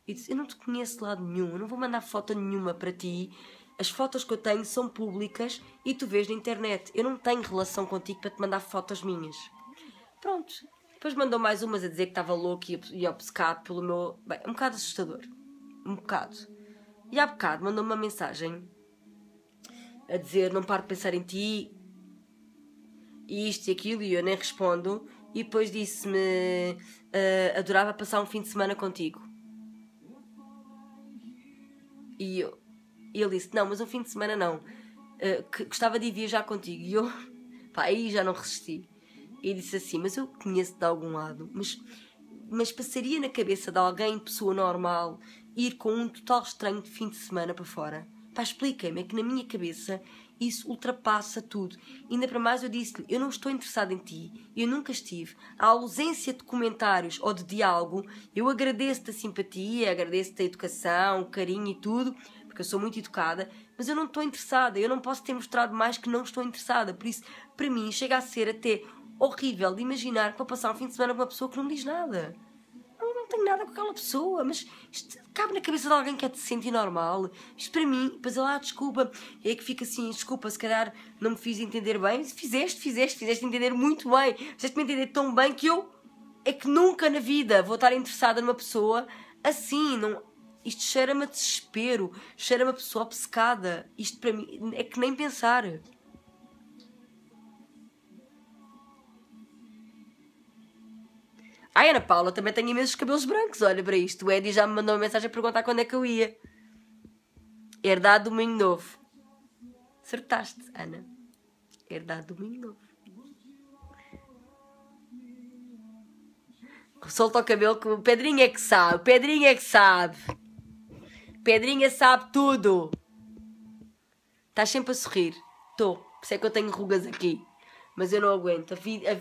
e diz eu não te conheço de lado nenhum, eu não vou mandar foto nenhuma para ti. As fotos que eu tenho são públicas e tu vês na internet. Eu não tenho relação contigo para te mandar fotos minhas. Pronto, depois mandou mais umas a dizer que estava louco e, obcecado pelo meu. Bem, um bocado assustador. Um bocado. E há bocado mandou-me uma mensagem a dizer: Não paro de pensar em ti, e isto e aquilo, e eu nem respondo. E depois disse-me: uh, Adorava passar um fim de semana contigo. E eu, ele disse: Não, mas um fim de semana não. Uh, que, gostava de viajar contigo. E eu, pá, aí já não resisti e disse assim: Mas eu conheço de algum lado, mas, mas passaria na cabeça de alguém, pessoa normal, ir com um total estranho de fim de semana para fora? Pá, expliquem-me, é que na minha cabeça isso ultrapassa tudo. Ainda para mais, eu disse-lhe: Eu não estou interessado em ti, eu nunca estive. A ausência de comentários ou de diálogo, eu agradeço-te a simpatia, agradeço-te a educação, o carinho e tudo, porque eu sou muito educada, mas eu não estou interessada, eu não posso ter mostrado mais que não estou interessada. Por isso, para mim, chega a ser até horrível de imaginar que vou passar um fim de semana com uma pessoa que não me diz nada. Eu não tenho nada com aquela pessoa, mas isto cabe na cabeça de alguém que é de se sentir normal. Isto para mim, depois ela, ah, desculpa, é que fica assim, desculpa, se calhar não me fiz entender bem. Fizeste, fizeste, fizeste entender muito bem. Fizeste-me entender tão bem que eu é que nunca na vida vou estar interessada numa pessoa assim, não... Isto cheira-me a desespero, cheira-me a pessoa obcecada. Isto para mim é que nem pensar. A Ana Paula também tem imensos cabelos brancos, olha para isto. O Eddie já me mandou uma mensagem a perguntar quando é que eu ia. Herdade do Minho Novo. Acertaste, Ana. Herdade do Minho Novo. Solta o cabelo que o Pedrinho é que sabe. O Pedrinho é que sabe. Pedrinha é sabe tudo. Estás sempre a sorrir. Estou. Por isso é que eu tenho rugas aqui. Mas eu não aguento. A vida, a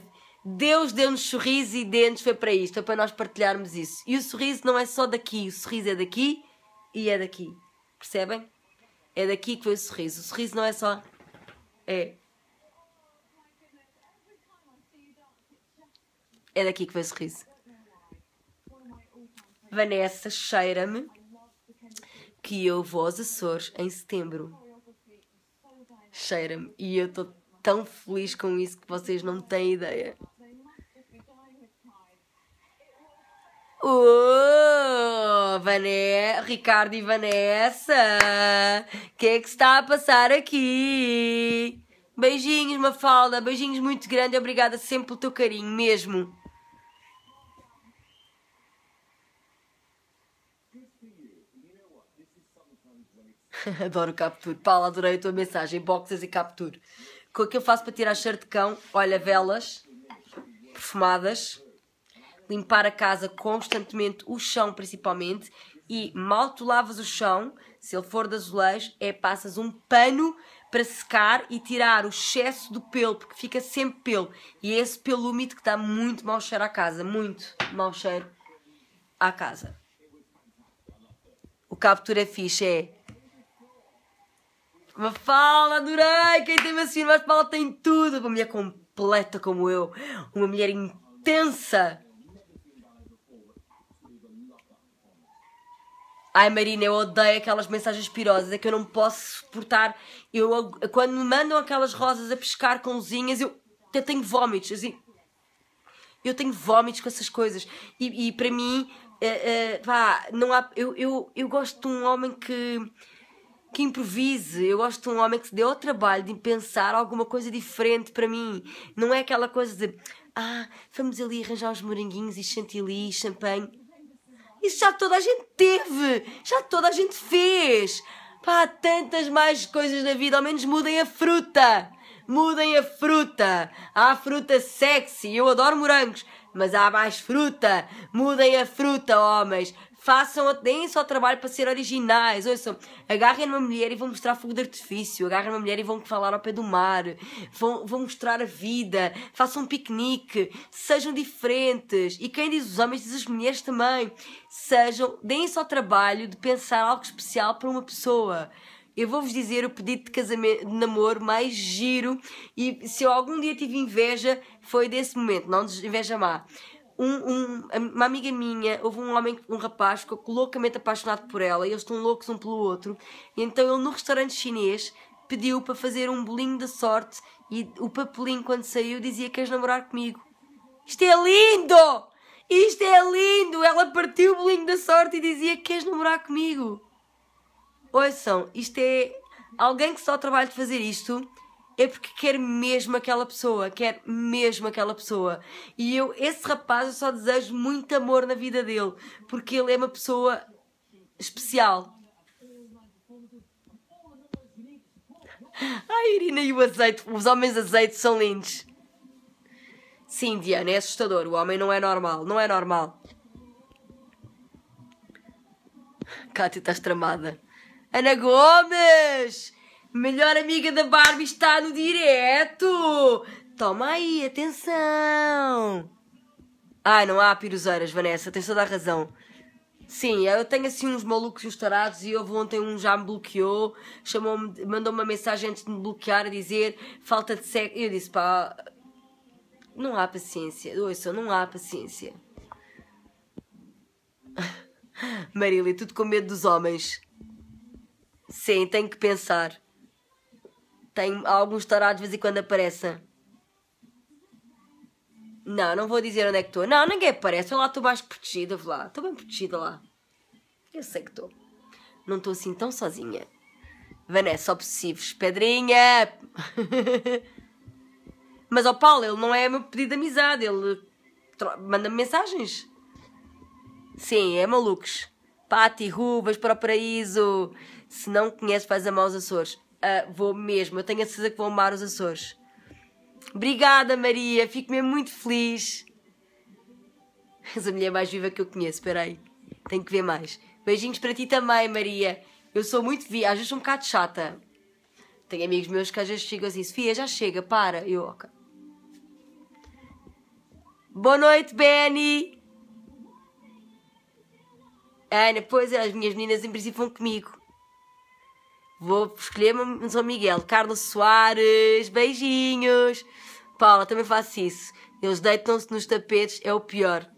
Deus deu-nos sorriso e dentes, foi para isto, foi para nós partilharmos isso. E o sorriso não é só daqui, o sorriso é daqui e é daqui. Percebem? É daqui que foi o sorriso. O sorriso não é só. É. É daqui que foi o sorriso. Vanessa, cheira-me que eu vou aos Açores em setembro. Cheira-me. E eu estou tão feliz com isso que vocês não têm ideia. Oh, Vanessa, Ricardo e Vanessa, o que é que está a passar aqui? Beijinhos, Mafalda, beijinhos muito grande, obrigada sempre pelo teu carinho, mesmo. Adoro capture. Paula, adorei a tua mensagem. Boxes e capture. O que eu faço para tirar cheiro de cão? Olha, velas perfumadas limpar a casa constantemente, o chão principalmente, e mal tu lavas o chão, se ele for de azulejo, é passas um pano para secar e tirar o excesso do pelo, porque fica sempre pelo. E é esse pelo úmido que dá muito mau cheiro à casa, muito mau cheiro à casa. O captura é ficha é uma fala, adorei! Quem tem vacina, mas fala tem tudo! Uma mulher completa como eu, uma mulher intensa Ai Marina, eu odeio aquelas mensagens pirosas, é que eu não posso suportar. Eu, quando me mandam aquelas rosas a pescar com luzinhas, eu até tenho vómitos, assim. Eu tenho vómitos com essas coisas. E, e para mim, uh, eh, uh, eh, pá, não há. Eu, eu, eu gosto de um homem que que improvise. Eu gosto de um homem que se dê ao trabalho de pensar alguma coisa diferente para mim. Não é aquela coisa de ah, vamos ali arranjar os moranguinhos e chantilly e champanhe. Isso já toda a gente teve, já toda a gente fez. Pá, há tantas mais coisas na vida, ao menos mudem a fruta. Mudem a fruta. Há fruta sexy, eu adoro morangos, mas há mais fruta. Mudem a fruta, homens. Façam, deem só trabalho para ser originais. Ouçam, agarrem uma mulher e vão mostrar fogo de artifício. Agarrem uma mulher e vão falar ao pé do mar. Vão, vão mostrar a vida. Façam um piquenique. Sejam diferentes. E quem diz os homens diz as mulheres também. Sejam, deem só trabalho de pensar algo especial para uma pessoa. Eu vou-vos dizer o pedido de casamento, de namoro mais giro. E se eu algum dia tive inveja, foi desse momento. Não inveja má um, um, uma amiga minha, houve um homem, um rapaz, ficou loucamente apaixonado por ela e eles estão loucos um pelo outro. E então ele, no restaurante chinês, pediu para fazer um bolinho da sorte e o papelinho, quando saiu, dizia: Queres namorar comigo? Isto é lindo! Isto é lindo! Ela partiu o bolinho da sorte e dizia: Queres namorar comigo? Ouçam, isto é. Alguém que só trabalha de fazer isto é porque quer mesmo aquela pessoa, quer mesmo aquela pessoa. E eu, esse rapaz, eu só desejo muito amor na vida dele, porque ele é uma pessoa especial. Ai, Irina, e o azeite? Os homens azeite são lindos. Sim, Diana, é assustador. O homem não é normal, não é normal. Cátia, estás tramada. Ana Gomes! Melhor amiga da Barbie está no direto! Toma aí, atenção! Ai, não há piroseiras, Vanessa, tens toda a razão. Sim, eu tenho assim uns malucos e uns tarados e houve ontem um já me bloqueou, chamou-me, mandou-me uma mensagem antes de me bloquear a dizer falta de sexo. Eu disse, pá, não há paciência, ouça, não há paciência. Marília, tudo com medo dos homens. Sim, tenho que pensar. Tem alguns tarados de vez em quando aparecem. Não, não vou dizer onde é que estou. Não, ninguém aparece. Eu lá estou mais protegida, lá. Estou bem protegida lá. Eu sei que estou. Não estou assim tão sozinha. Vanessa, obsessivos. Pedrinha! Mas ao Paulo, ele não é meu pedido de amizade. Ele manda-me mensagens. Sim, é malucos. Pati, Rubas, Paraíso. Se não conhece faz a aos Açores. Uh, vou mesmo, eu tenho a certeza que vou amar os Açores. Obrigada, Maria, fico mesmo muito feliz. És a mulher mais viva que eu conheço, peraí, tenho que ver mais. Beijinhos para ti também, Maria. Eu sou muito viva, às vezes sou um bocado chata. Tenho amigos meus que às vezes chegam assim, Sofia, já chega, para. Eu, ok. Boa noite, Benny! Ana, pois é, as minhas meninas em princípio vão comigo. Vou escolher um São Miguel. Carlos Soares, beijinhos. Paula, também faço isso. Eles deitam-se nos tapetes, é o pior.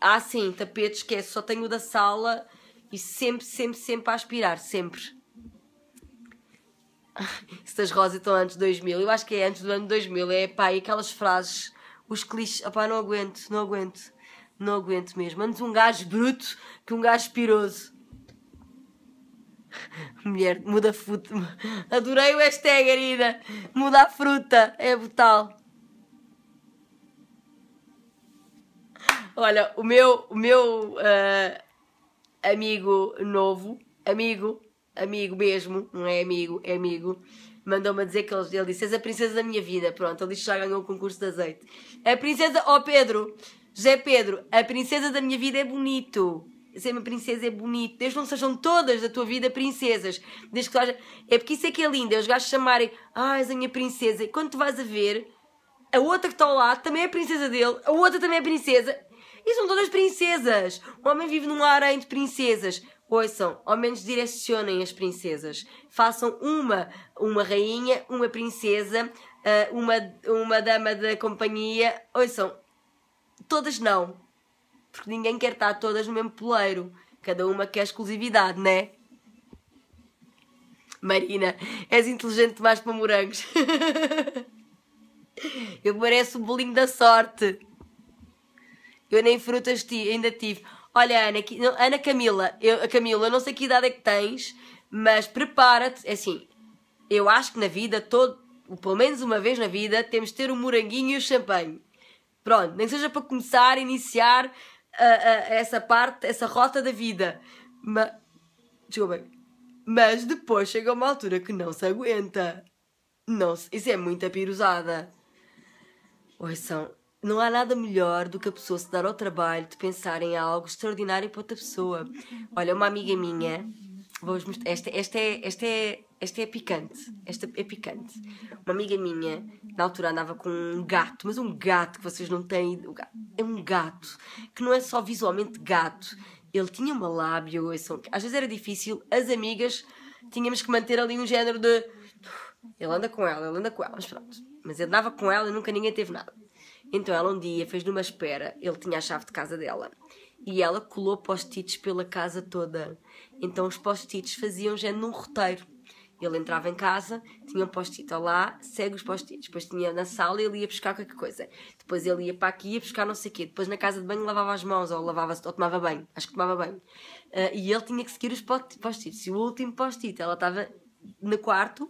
Ah, sim, tapetes que é só tenho o da sala e sempre, sempre, sempre a aspirar, sempre. Estas rosas estão antes de 2000, eu acho que é antes do ano 2000, é pá, e aquelas frases, os clichês, pá, não aguento, não aguento, não aguento mesmo. Antes um gajo bruto que um gajo piroso. Mulher, muda fruta. Adorei o hashtag, Arina. Muda a fruta. É brutal. Olha, o meu, o meu uh, amigo novo, amigo, amigo mesmo, não é amigo, é amigo, mandou-me dizer que ele, ele disse: És a princesa da minha vida. Pronto, ele disse que já ganhou o concurso de azeite. A princesa, ó oh Pedro, José Pedro, a princesa da minha vida é bonito ser uma princesa é bonito, desde que não sejam todas da tua vida princesas. Desde que seja... É porque isso é que é lindo, é os gajos chamarem, ah, a minha princesa, e quando tu vais a ver, a outra que está ao lado também é princesa dele, a outra também é princesa, e são todas princesas. O homem vive num harém de princesas. Ouçam, ao menos direcionem as princesas. Façam uma, uma rainha, uma princesa, ah, uma, uma dama da companhia. Ouçam, todas não porque ninguém quer estar todas no mesmo poleiro. Cada uma quer exclusividade, né? Marina, és inteligente demais para morangos. Eu mereço o bolinho da sorte. Eu nem frutas ti, ainda tive. Olha, Ana, não, Ana Camila, eu, a Camila, não sei que idade é que tens, mas prepara-te. É assim, eu acho que na vida, todo, pelo menos uma vez na vida, temos de ter o um moranguinho e o champanhe. Pronto, nem seja para começar, iniciar, a, a, essa parte, essa rota da vida. Mas, desculpem, mas depois chega uma altura que não se aguenta. Não, isso é muita pirosada. são não há nada melhor do que a pessoa se dar ao trabalho de pensar em algo extraordinário para outra pessoa. Olha, uma amiga minha, vou mostrar, esta, esta, é, esta é esta é picante. Esta é picante. Uma amiga minha, na altura, andava com um gato, mas um gato que vocês não têm. É um gato que não é só visualmente gato. Ele tinha uma lábia, ouçam. Às vezes era difícil. As amigas tínhamos que manter ali um género de. Ele anda com ela, ele anda com ela, mas pronto. Mas ele andava com ela e nunca ninguém teve nada. Então ela um dia fez numa espera, ele tinha a chave de casa dela e ela colou post-its pela casa toda. Então os post-its faziam género num roteiro ele entrava em casa, tinha um post-it lá, segue os post-its. Depois tinha na sala ele ia buscar qualquer coisa. Depois ele ia para aqui ia buscar não sei o quê. Depois na casa de banho lavava as mãos ou lavava ou tomava banho. Acho que tomava banho. Uh, e ele tinha que seguir os post-its. E o último post-it, ela estava no quarto,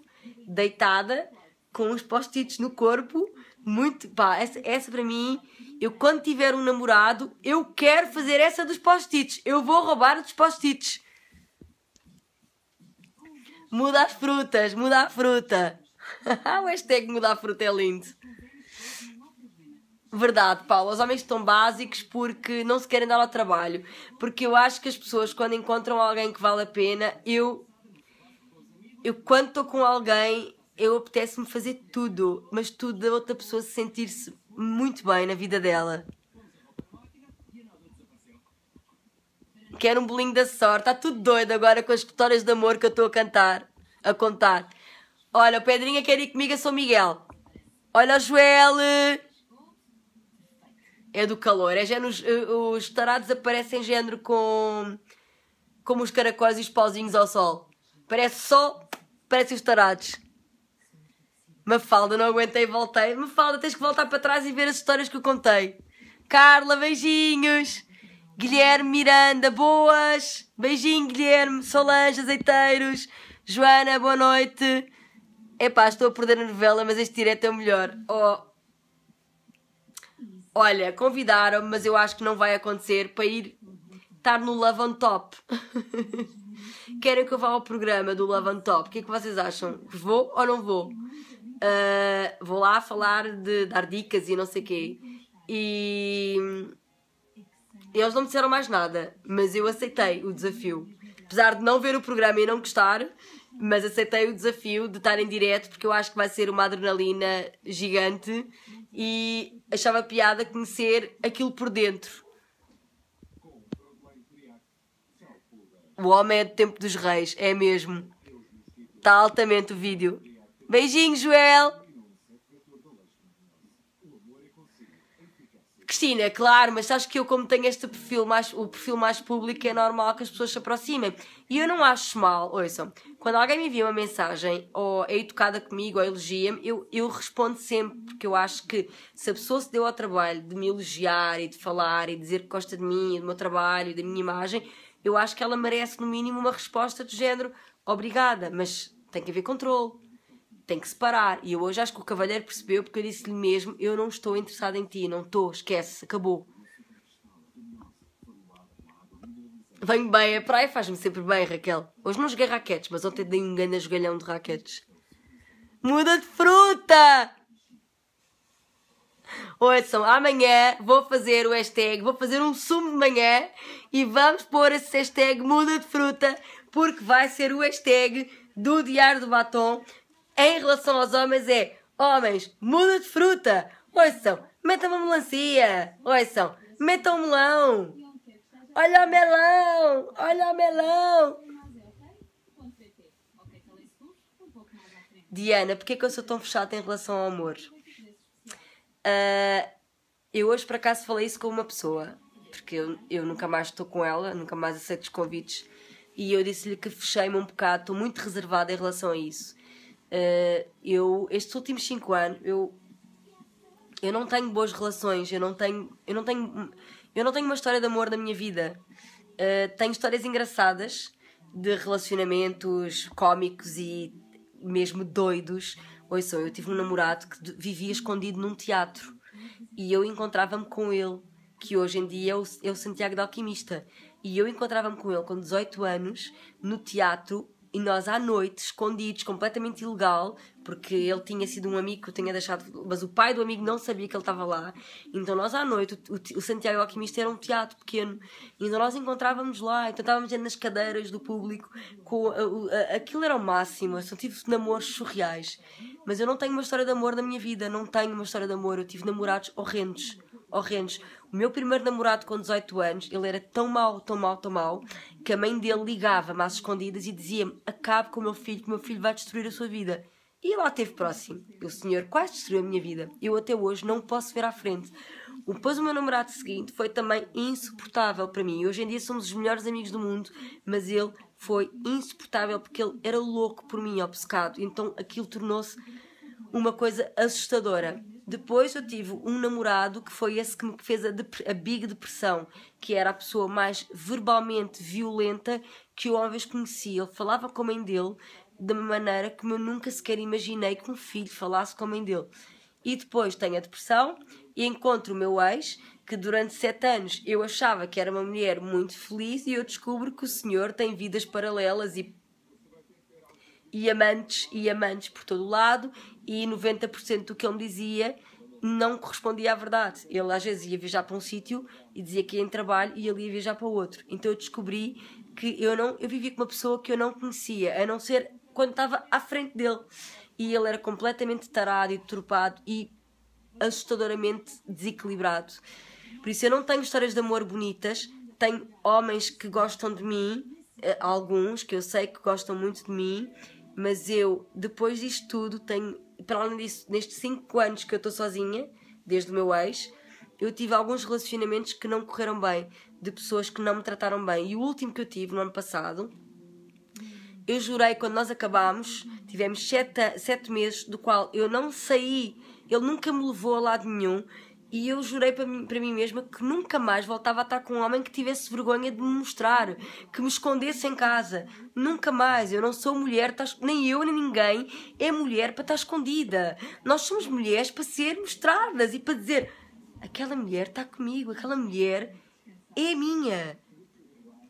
deitada, com os post-its no corpo. Muito, pá, essa, essa para mim, eu quando tiver um namorado, eu quero fazer essa dos post-its. Eu vou roubar dos post-its. Muda as frutas, muda a fruta. o hashtag muda a fruta é lindo. Verdade, Paulo. Os homens estão básicos porque não se querem dar ao trabalho. Porque eu acho que as pessoas, quando encontram alguém que vale a pena, eu. Eu, quando estou com alguém, eu apetece-me fazer tudo, mas tudo da outra pessoa se sentir-se muito bem na vida dela. quero um bolinho da sorte. Está tudo doido agora com as histórias de amor que eu estou a cantar, a contar. Olha, o Pedrinha é quer ir comigo a São Miguel. Olha o Joel. É do calor. É género, os, eh, os tarados aparecem género com como os caracóis e os pauzinhos ao sol. Parece só, parece os tarados. Mafalda, não aguentei e voltei. Mafalda, tens que voltar para trás e ver as histórias que eu contei. Carla, beijinhos! Guilherme Miranda, boas! Beijinho, Guilherme, Solange, azeiteiros, Joana, boa noite. Epá, estou a perder a novela, mas este direto é o melhor. Oh. Olha, convidaram-me, mas eu acho que não vai acontecer para ir estar no Love on Top. Querem que eu vá ao programa do Love on Top? O que é que vocês acham? Vou ou não vou? Uh, vou lá falar de dar dicas e não sei o quê. E e eles não me disseram mais nada, mas eu aceitei o desafio. Apesar de não ver o programa e não gostar, mas aceitei o desafio de estar em direto porque eu acho que vai ser uma adrenalina gigante e achava piada conhecer aquilo por dentro. O homem é do tempo dos reis, é mesmo. Está altamente o vídeo. Beijinho, Joel! Cristina, claro, mas sabes que eu, como tenho este perfil mais, o perfil mais público, é normal que as pessoas se aproximem. E eu não acho mal, ouçam, quando alguém me envia uma mensagem, ou é educada comigo, ou elogia-me, eu, eu respondo sempre, porque eu acho que se a pessoa se deu ao trabalho de me elogiar e de falar e dizer que gosta de mim, do meu trabalho, da minha imagem, eu acho que ela merece, no mínimo, uma resposta do género obrigada, mas tem que haver controle tem que separar. E eu hoje acho que o cavalheiro percebeu porque eu disse-lhe mesmo: eu não estou interessada em ti, não estou, esquece, acabou. Venho bem à praia, faz-me sempre bem, Raquel. Hoje não joguei raquetes, mas ontem dei um grande jogalhão de raquetes. Muda de fruta! Ouçam, amanhã vou fazer o hashtag, vou fazer um sumo de manhã e vamos pôr esse hashtag muda de fruta, porque vai ser o hashtag do Diário do Batom em relação aos homens é: homens, muda de fruta! Ouçam, metam uma melancia! Ouçam, metam um melão! Olha o melão! Olha o melão! Diana, porquê é que eu sou tão fechada em relação ao amor? Uh, eu hoje, por acaso, falei isso com uma pessoa, porque eu, eu nunca mais estou com ela, nunca mais aceito os convites, e eu disse-lhe que fechei-me um bocado, estou muito reservada em relação a isso. Uh, eu, estes últimos 5 anos, eu, eu não tenho boas relações, eu não tenho, eu não tenho, eu não tenho uma história de amor na minha vida. Uh, tenho histórias engraçadas de relacionamentos cómicos e mesmo doidos. são eu tive um namorado que vivia escondido num teatro e eu encontrava-me com ele, que hoje em dia é o, é o Santiago da Alquimista. E eu encontrava-me com ele com 18 anos no teatro e nós à noite, escondidos, completamente ilegal, porque ele tinha sido um amigo que eu tinha deixado, mas o pai do amigo não sabia que ele estava lá. Então nós à noite, o, o Santiago Alquimista era um teatro pequeno, então nós encontrávamos lá, então estávamos nas cadeiras do público, com, a, a, aquilo era o máximo. Eu só tive namoros surreais, mas eu não tenho uma história de amor na minha vida, não tenho uma história de amor, eu tive namorados horrendos horrendos. O meu primeiro namorado com 18 anos, ele era tão mau, tão mau, tão mau, que a mãe dele ligava-me às escondidas e dizia-me: Acabe com o meu filho, que o meu filho vai destruir a sua vida. E lá teve próximo. O senhor quase destruiu a minha vida. Eu até hoje não posso ver à frente. Depois o meu namorado seguinte foi também insuportável para mim. Hoje em dia somos os melhores amigos do mundo, mas ele foi insuportável porque ele era louco por mim, obcecado. Então aquilo tornou-se uma coisa assustadora. Depois eu tive um namorado que foi esse que me fez a, a Big Depressão, que era a pessoa mais verbalmente violenta que eu uma vez conheci. Ele falava com a mãe dele de uma maneira que eu nunca sequer imaginei que um filho falasse com a mãe dele. E depois tenho a depressão e encontro o meu ex, que durante sete anos eu achava que era uma mulher muito feliz e eu descubro que o senhor tem vidas paralelas e e amantes e amantes por todo o lado e 90% do que ele me dizia não correspondia à verdade. Ele às vezes ia viajar para um sítio e dizia que ia em trabalho e ele ia viajar para outro. Então eu descobri que eu não eu vivia com uma pessoa que eu não conhecia, a não ser quando estava à frente dele. E ele era completamente tarado e deturpado e assustadoramente desequilibrado. Por isso eu não tenho histórias de amor bonitas, tenho homens que gostam de mim, eh, alguns que eu sei que gostam muito de mim mas eu, depois disto tudo, tenho, para além disso, nestes 5 anos que eu estou sozinha, desde o meu ex, eu tive alguns relacionamentos que não correram bem, de pessoas que não me trataram bem. E o último que eu tive no ano passado, eu jurei quando nós acabámos, tivemos 7 sete meses, do qual eu não saí, ele nunca me levou a lado nenhum, e eu jurei para mim, para mim mesma que nunca mais voltava a estar com um homem que tivesse vergonha de me mostrar, que me escondesse em casa. Nunca mais. Eu não sou mulher, tá nem eu nem ninguém é mulher para estar escondida. Nós somos mulheres para ser mostradas e para dizer: aquela mulher está comigo, aquela mulher é minha.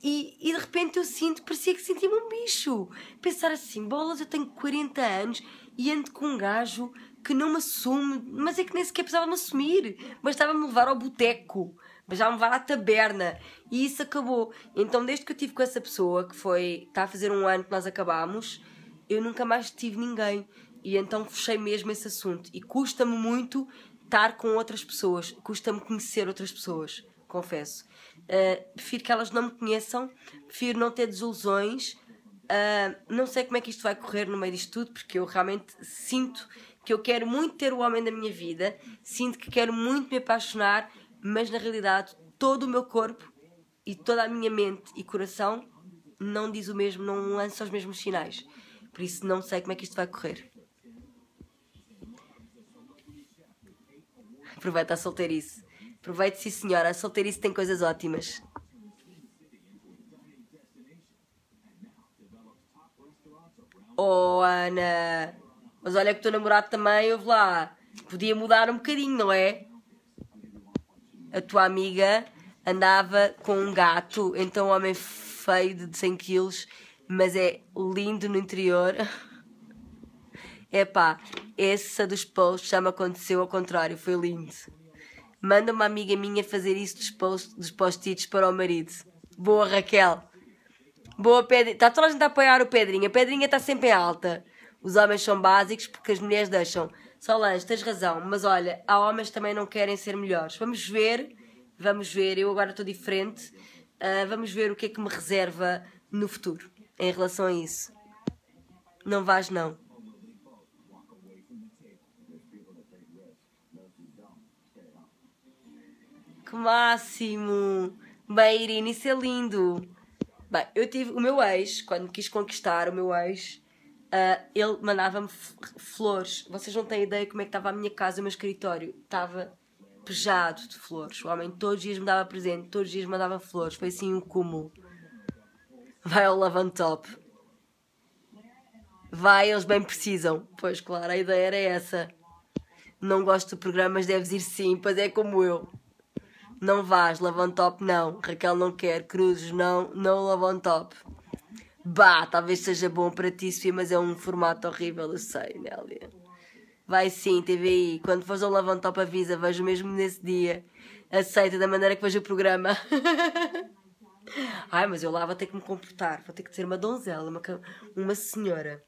E, e, de repente eu sinto, parecia que sentia-me um bicho. Pensar assim, bolas, eu tenho 40 anos e ando com um gajo que não me assume, mas é que nem sequer precisava me assumir, bastava-me levar ao boteco, bastava-me levar à taberna e isso acabou. Então, desde que eu tive com essa pessoa, que foi, está a fazer um ano que nós acabámos, eu nunca mais tive ninguém e então fechei mesmo esse assunto. E custa-me muito estar com outras pessoas, custa-me conhecer outras pessoas, confesso. Uh, prefiro que elas não me conheçam, prefiro não ter desilusões. Uh, não sei como é que isto vai correr no meio disto tudo, porque eu realmente sinto que eu quero muito ter o homem da minha vida, sinto que quero muito me apaixonar, mas na realidade todo o meu corpo e toda a minha mente e coração não diz o mesmo, não lança os mesmos sinais. Por isso não sei como é que isto vai correr. Aproveita a solteirice. Aproveite, sim senhora, a solteirice tem coisas ótimas. Oh, Ana! Mas olha que o teu namorado também, vou lá, podia mudar um bocadinho, não é? A tua amiga andava com um gato, então um homem feio de 100 quilos, mas é lindo no interior. Epá, essa dos posts já me aconteceu ao contrário, foi lindo. Manda uma amiga minha fazer isso dos post-its para o marido. Boa, Raquel. Boa, Pedrinha. Está toda a gente a apoiar o Pedrinha. A Pedrinha está sempre em alta os homens são básicos porque as mulheres deixam. Solange, tens razão, mas olha, há homens que também não querem ser melhores. Vamos ver, vamos ver, eu agora estou diferente, uh, vamos ver o que é que me reserva no futuro em relação a isso. Não vais, não. Que máximo! Bem, Irina, isso é lindo! Bem, eu tive o meu ex, quando quis conquistar o meu ex, Uh, ele mandava-me flores. Vocês não têm ideia como é que estava a minha casa, o meu escritório. Estava pejado de flores. O homem todos os dias me dava presente, todos os dias me mandava flores. Foi assim um cúmulo. Vai ao Love Top. Vai, eles bem precisam. Pois claro, a ideia era essa. Não gosto do programa, mas deves ir sim, pois é como eu. Não vás, Love Top não. Raquel não quer, Cruzes não, não Love Top. Bah, talvez seja bom para ti, Sofia, mas é um formato horrível, eu sei, Nélia. Vai sim, TVI. Quando fores ao Lavando Top avisa, vejo mesmo nesse dia. Aceita da maneira que vejo o programa. Ai, mas eu lá vou ter que me comportar. Vou ter que ser uma donzela, uma, uma senhora.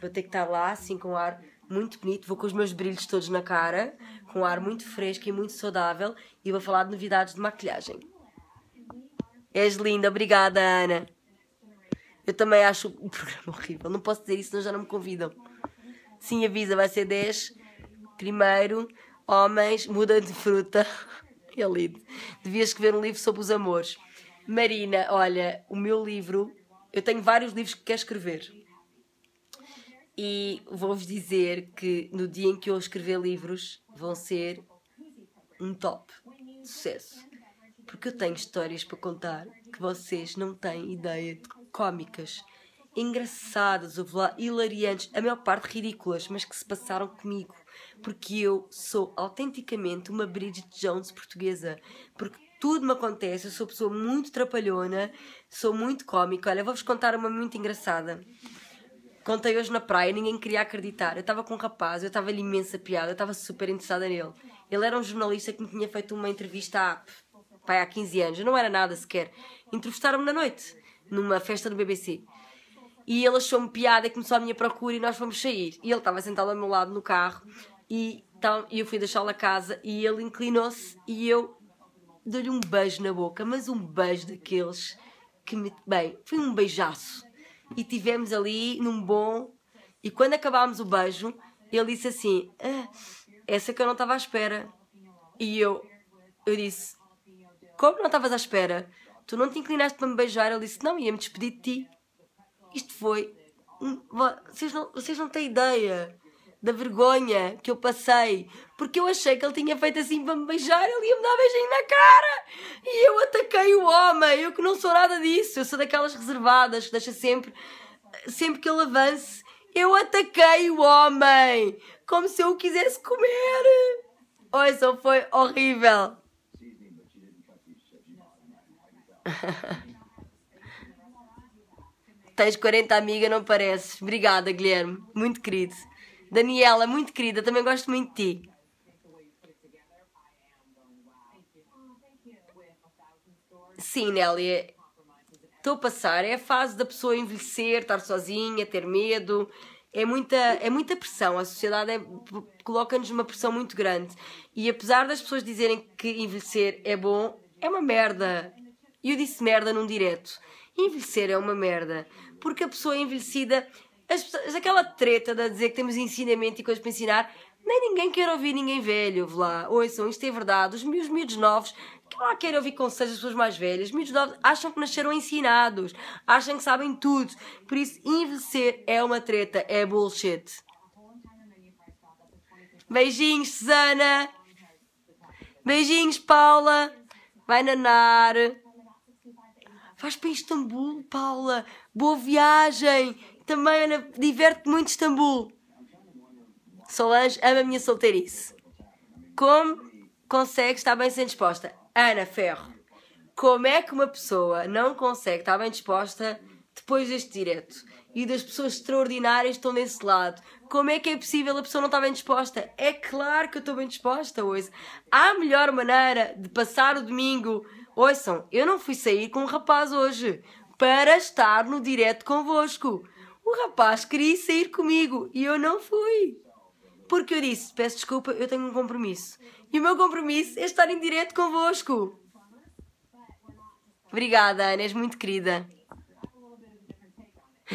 Vou ter que estar lá, assim, com um ar muito bonito. Vou com os meus brilhos todos na cara, com um ar muito fresco e muito saudável. E vou falar de novidades de maquilhagem. És linda, obrigada, Ana. Eu também acho o programa horrível. Não posso dizer isso, senão já não me convidam. Sim, avisa, vai ser 10. Primeiro, homens muda de fruta. Eu é lindo. Devias escrever um livro sobre os amores. Marina, olha, o meu livro. Eu tenho vários livros que quero escrever. E vou-vos dizer que no dia em que eu escrever livros, vão ser um top sucesso. Porque eu tenho histórias para contar que vocês não têm ideia de cómicas, engraçadas, hilariantes, a maior parte ridículas, mas que se passaram comigo, porque eu sou autenticamente uma Bridget Jones portuguesa, porque tudo me acontece, eu sou pessoa muito trapalhona, sou muito cómica. Olha, vou-vos contar uma muito engraçada. Contei hoje na praia, ninguém queria acreditar. Eu estava com um rapaz, eu estava-lhe imensa piada, eu estava super interessada nele. Ele era um jornalista que me tinha feito uma entrevista há, pai, há 15 anos, eu não era nada sequer. Entrevistaram-me na noite numa festa do BBC. E ele achou-me piada e começou a minha procura e nós fomos sair. E ele estava sentado ao meu lado no carro e então, eu fui deixá-lo a casa e ele inclinou-se e eu dei-lhe um beijo na boca, mas um beijo daqueles que me. Bem, foi um beijaço. E tivemos ali num bom. E quando acabámos o beijo, ele disse assim: ah, Essa que eu não estava à espera. E eu, eu disse: Como não estavas à espera? Tu não te inclinaste para me beijar? Ele disse: Não, ia-me despedir de ti. Isto foi. Vocês, não, vocês não têm ideia da vergonha que eu passei, porque eu achei que ele tinha feito assim para me beijar, ele ia-me dar beijinho na cara e eu ataquei o homem. Eu que não sou nada disso, eu sou daquelas reservadas que deixa sempre, sempre que ele avance, eu ataquei o homem, como se eu o quisesse comer. Oi, só foi horrível. Tens 40 amiga, não pareces. Obrigada, Guilherme. Muito querido. Daniela, muito querida, também gosto muito de ti. Sim, Nélia. Estou a passar. É a fase da pessoa envelhecer, estar sozinha, ter medo. É muita, é muita pressão. A sociedade é, coloca-nos uma pressão muito grande. E apesar das pessoas dizerem que envelhecer é bom, é uma merda. E eu disse merda num direto. Envelhecer é uma merda. Porque a pessoa envelhecida, as pessoas, aquela treta de dizer que temos ensinamento e coisas para ensinar, nem ninguém quer ouvir ninguém velho. Vlá. ouçam, isto é verdade. Os meus miúdos novos, que lá querem ouvir conselhos das pessoas mais velhas, os miúdos novos acham que nasceram ensinados, acham que sabem tudo. Por isso, envelhecer é uma treta, é bullshit. Beijinhos, Susana. Beijinhos, Paula. Vai nanar. Vais para Istambul, Paula. Boa viagem. Também, Ana, diverte muito Istambul. Solange ama a minha solteirice. Como consegue estar bem sem disposta? Ana Ferro. Como é que uma pessoa não consegue estar bem disposta depois deste direto? e das pessoas extraordinárias que estão desse lado. Como é que é possível a pessoa não estar bem disposta? É claro que eu estou bem disposta hoje. Há a melhor maneira de passar o domingo. Ouçam, eu não fui sair com um rapaz hoje para estar no direto convosco. O rapaz queria sair comigo e eu não fui. Porque eu disse: peço desculpa, eu tenho um compromisso. E o meu compromisso é estar em direto convosco. Obrigada, Ana, és muito querida.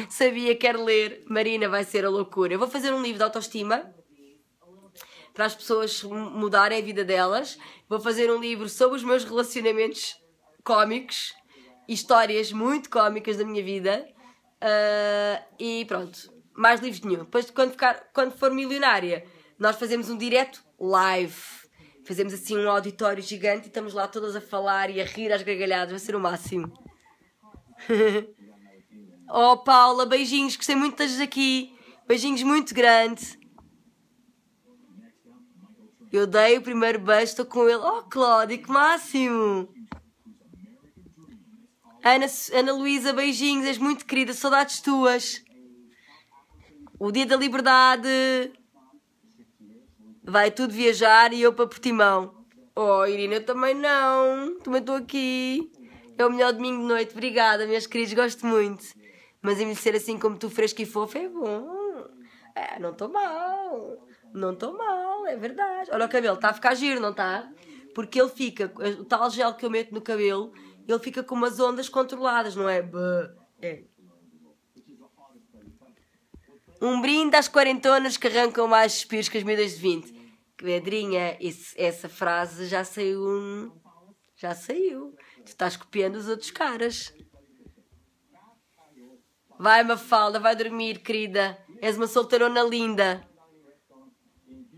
Sabia, quero ler. Marina, vai ser a loucura. Eu vou fazer um livro de autoestima para as pessoas mudarem a vida delas. Vou fazer um livro sobre os meus relacionamentos cómicos, histórias muito cómicas da minha vida. Uh, e pronto, mais livros nenhum. Depois, quando, ficar, quando for milionária, nós fazemos um direto live. Fazemos assim um auditório gigante e estamos lá todas a falar e a rir às gargalhadas. Vai ser o máximo. Oh, Paula, beijinhos, gostei muito de estejas aqui. Beijinhos muito grande. Eu dei o primeiro beijo, estou com ele. Oh, Cláudio, que máximo! Ana, Ana Luísa, beijinhos, és muito querida, saudades tuas. O dia da liberdade. Vai tudo viajar e eu para Portimão. Oh, Irina, eu também não. Também estou aqui. É o melhor domingo de noite. Obrigada, minhas queridas, gosto muito. Mas envelhecer assim como tu, fresco e fofo, é bom. É, não estou mal. Não estou mal, é verdade. Olha o cabelo, está a ficar giro, não está? Porque ele fica, o tal gel que eu meto no cabelo, ele fica com umas ondas controladas, não é? É. Um brinde às quarentonas que arrancam mais suspiros que as medidas de 20. Pedrinha, esse, essa frase já saiu. Já saiu. Tu estás copiando os outros caras. Vai, Mafalda, vai dormir, querida. És uma solteirona linda.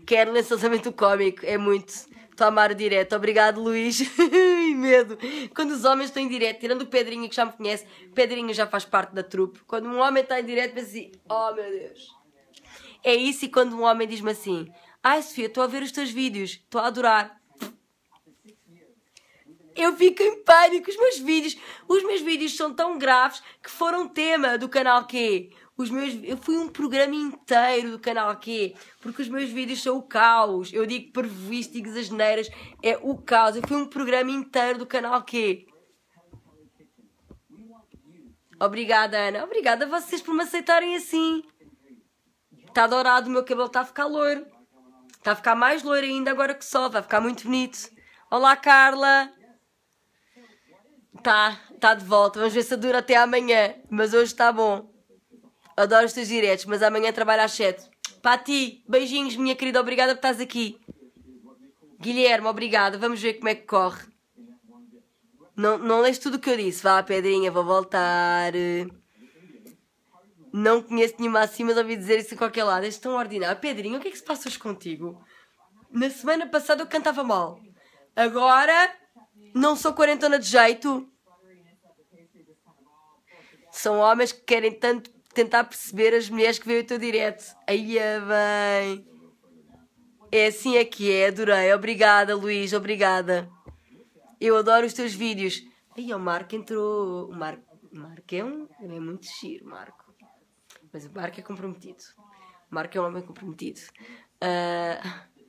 Quero lançamento cômico, é muito. Estou a amar o direto. Obrigado, Luís. medo. Quando os homens estão em direto, tirando o Pedrinho que já me conhece, o Pedrinho já faz parte da trupe. Quando um homem está em direto, pensa assim: oh meu Deus. É isso, e quando um homem diz-me assim: ai Sofia, estou a ver os teus vídeos, estou a adorar eu fico em pânico. Os meus vídeos, os meus vídeos são tão graves que foram tema do canal Q. Os meus, eu fui um programa inteiro do canal Q, porque os meus vídeos são o caos. Eu digo previsto, digo as é o caos. Eu fui um programa inteiro do canal Q. Obrigada, Ana. Obrigada a vocês por me aceitarem assim. Está dourado, o meu cabelo está a ficar loiro. Está a ficar mais loiro ainda agora que sol, vai ficar muito bonito. Olá, Carla. Tá, tá de volta. Vamos ver se dura até amanhã. Mas hoje está bom. Adoro os teus diretos, mas amanhã trabalho às 7. Para ti, beijinhos, minha querida. Obrigada por estás aqui. Guilherme, obrigada. Vamos ver como é que corre. Não, não lês tudo o que eu disse. Vá, Pedrinha, vou voltar. Não conheço nenhuma acima mas ouvi dizer isso em qualquer lado. És tão ordinário. Pedrinha, o que é que se passa hoje contigo? Na semana passada eu cantava mal. Agora não sou quarentona de jeito. São homens que querem tanto tentar perceber as mulheres que veem o teu direto. Aí é bem. É assim é que é, adorei. Obrigada, Luís, obrigada. Eu adoro os teus vídeos. Aí o Marco entrou. O Marco, Marco é um. Ele é muito giro, Marco. Mas o Marco é comprometido. O Marco é um homem comprometido. Uh...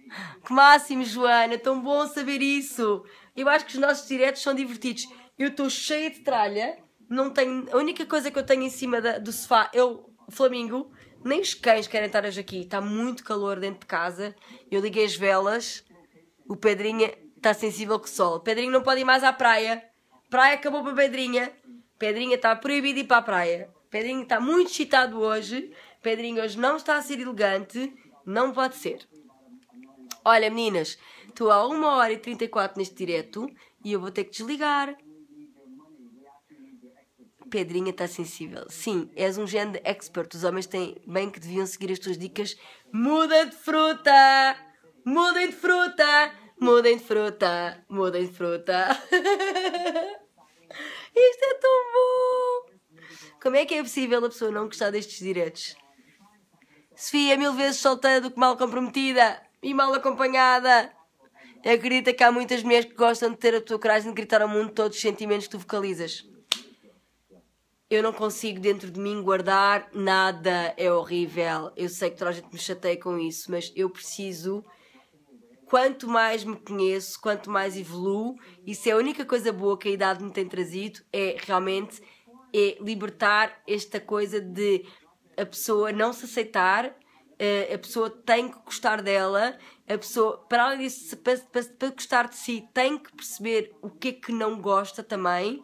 Que máximo, Joana, tão bom saber isso. Eu acho que os nossos diretos são divertidos. Eu estou cheia de tralha, não tenho. A única coisa que eu tenho em cima da, do sofá é o Flamingo. Nem os cães querem estar hoje aqui. Está muito calor dentro de casa. Eu liguei as velas. O Pedrinha está sensível com o sol. Pedrinho não pode ir mais à praia. Praia acabou para Pedrinha. Pedrinha está proibido de ir para a praia. Pedrinho está muito excitado hoje. Pedrinho hoje não está a ser elegante. Não pode ser. Olha, meninas, estou há 1 hora e 34 neste direto e eu vou ter que desligar. Pedrinha está sensível. Sim, és um género expert. Os homens têm bem que deviam seguir as tuas dicas. Muda de fruta! Mudem de fruta! Mudem de fruta! Mudem de fruta! Isto é tão bom! Como é que é possível a pessoa não gostar destes diretos? Sofia, mil vezes solteira do que mal comprometida e mal acompanhada. Acredita que há muitas mulheres que gostam de ter a tua coragem de gritar ao mundo todos os sentimentos que tu vocalizas. Eu não consigo dentro de mim guardar nada, é horrível. Eu sei que toda a gente me chateia com isso, mas eu preciso. Quanto mais me conheço, quanto mais evoluo, isso é a única coisa boa que a idade me tem trazido, é realmente é libertar esta coisa de a pessoa não se aceitar, eh, a pessoa tem que gostar dela a pessoa, para além disso, para, para, para, gostar de si, tem que perceber o que é que não gosta também,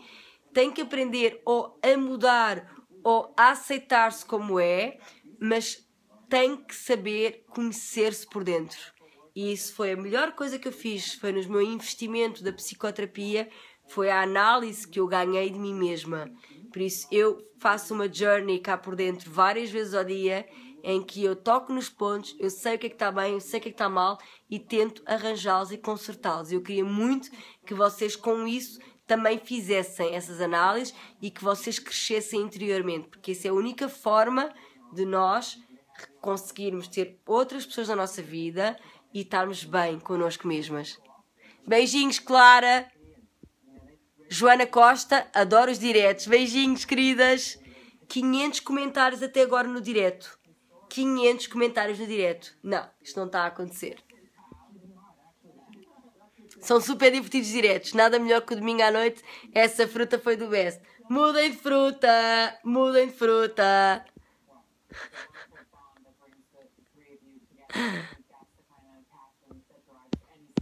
tem que aprender ou a mudar ou a aceitar-se como é, mas tem que saber conhecer-se por dentro. E isso foi a melhor coisa que eu fiz, foi no meu investimento da psicoterapia, foi a análise que eu ganhei de mim mesma. Por isso eu faço uma journey cá por dentro várias vezes ao dia em que eu toco nos pontos, eu sei o que é que está bem, eu sei o que é que está mal e tento arranjá-los e consertá-los. Eu queria muito que vocês com isso também fizessem essas análises e que vocês crescessem interiormente, porque essa é a única forma de nós conseguirmos ter outras pessoas na nossa vida e estarmos bem connosco mesmas. Beijinhos, Clara! Joana Costa, adoro os diretos. Beijinhos, queridas! 500 comentários até agora no direto. 500 comentários no direto. Não, isto não está a acontecer. São super divertidos diretos. Nada melhor que o domingo à noite. Essa fruta foi do best. Mudem de fruta! Mudem de fruta!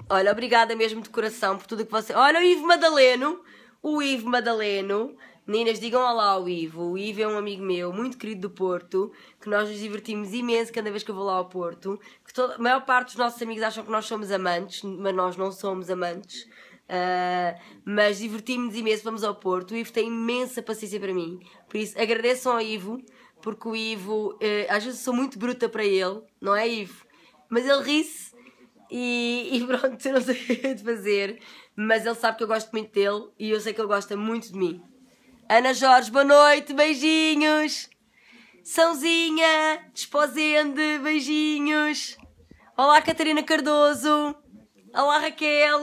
Olha, obrigada mesmo de coração por tudo que você. Olha o Ivo Madaleno! O Ivo Madaleno Meninas, digam olá ao Ivo. O Ivo é um amigo meu, muito querido do Porto, que nós nos divertimos imenso cada vez que eu vou lá ao Porto. Que toda, a maior parte dos nossos amigos acham que nós somos amantes, mas nós não somos amantes. Uh, mas divertimos-nos imenso, vamos ao Porto. O Ivo tem imensa paciência para mim. Por isso, agradeçam ao Ivo, porque o Ivo, uh, às vezes sou muito bruta para ele, não é, Ivo? Mas ele ri-se e, e pronto, eu não sei o que é de fazer. Mas ele sabe que eu gosto muito dele e eu sei que ele gosta muito de mim. Ana Jorge, boa noite, beijinhos. Sãozinha, Desposende, beijinhos. Olá, Catarina Cardoso. Olá, Raquel.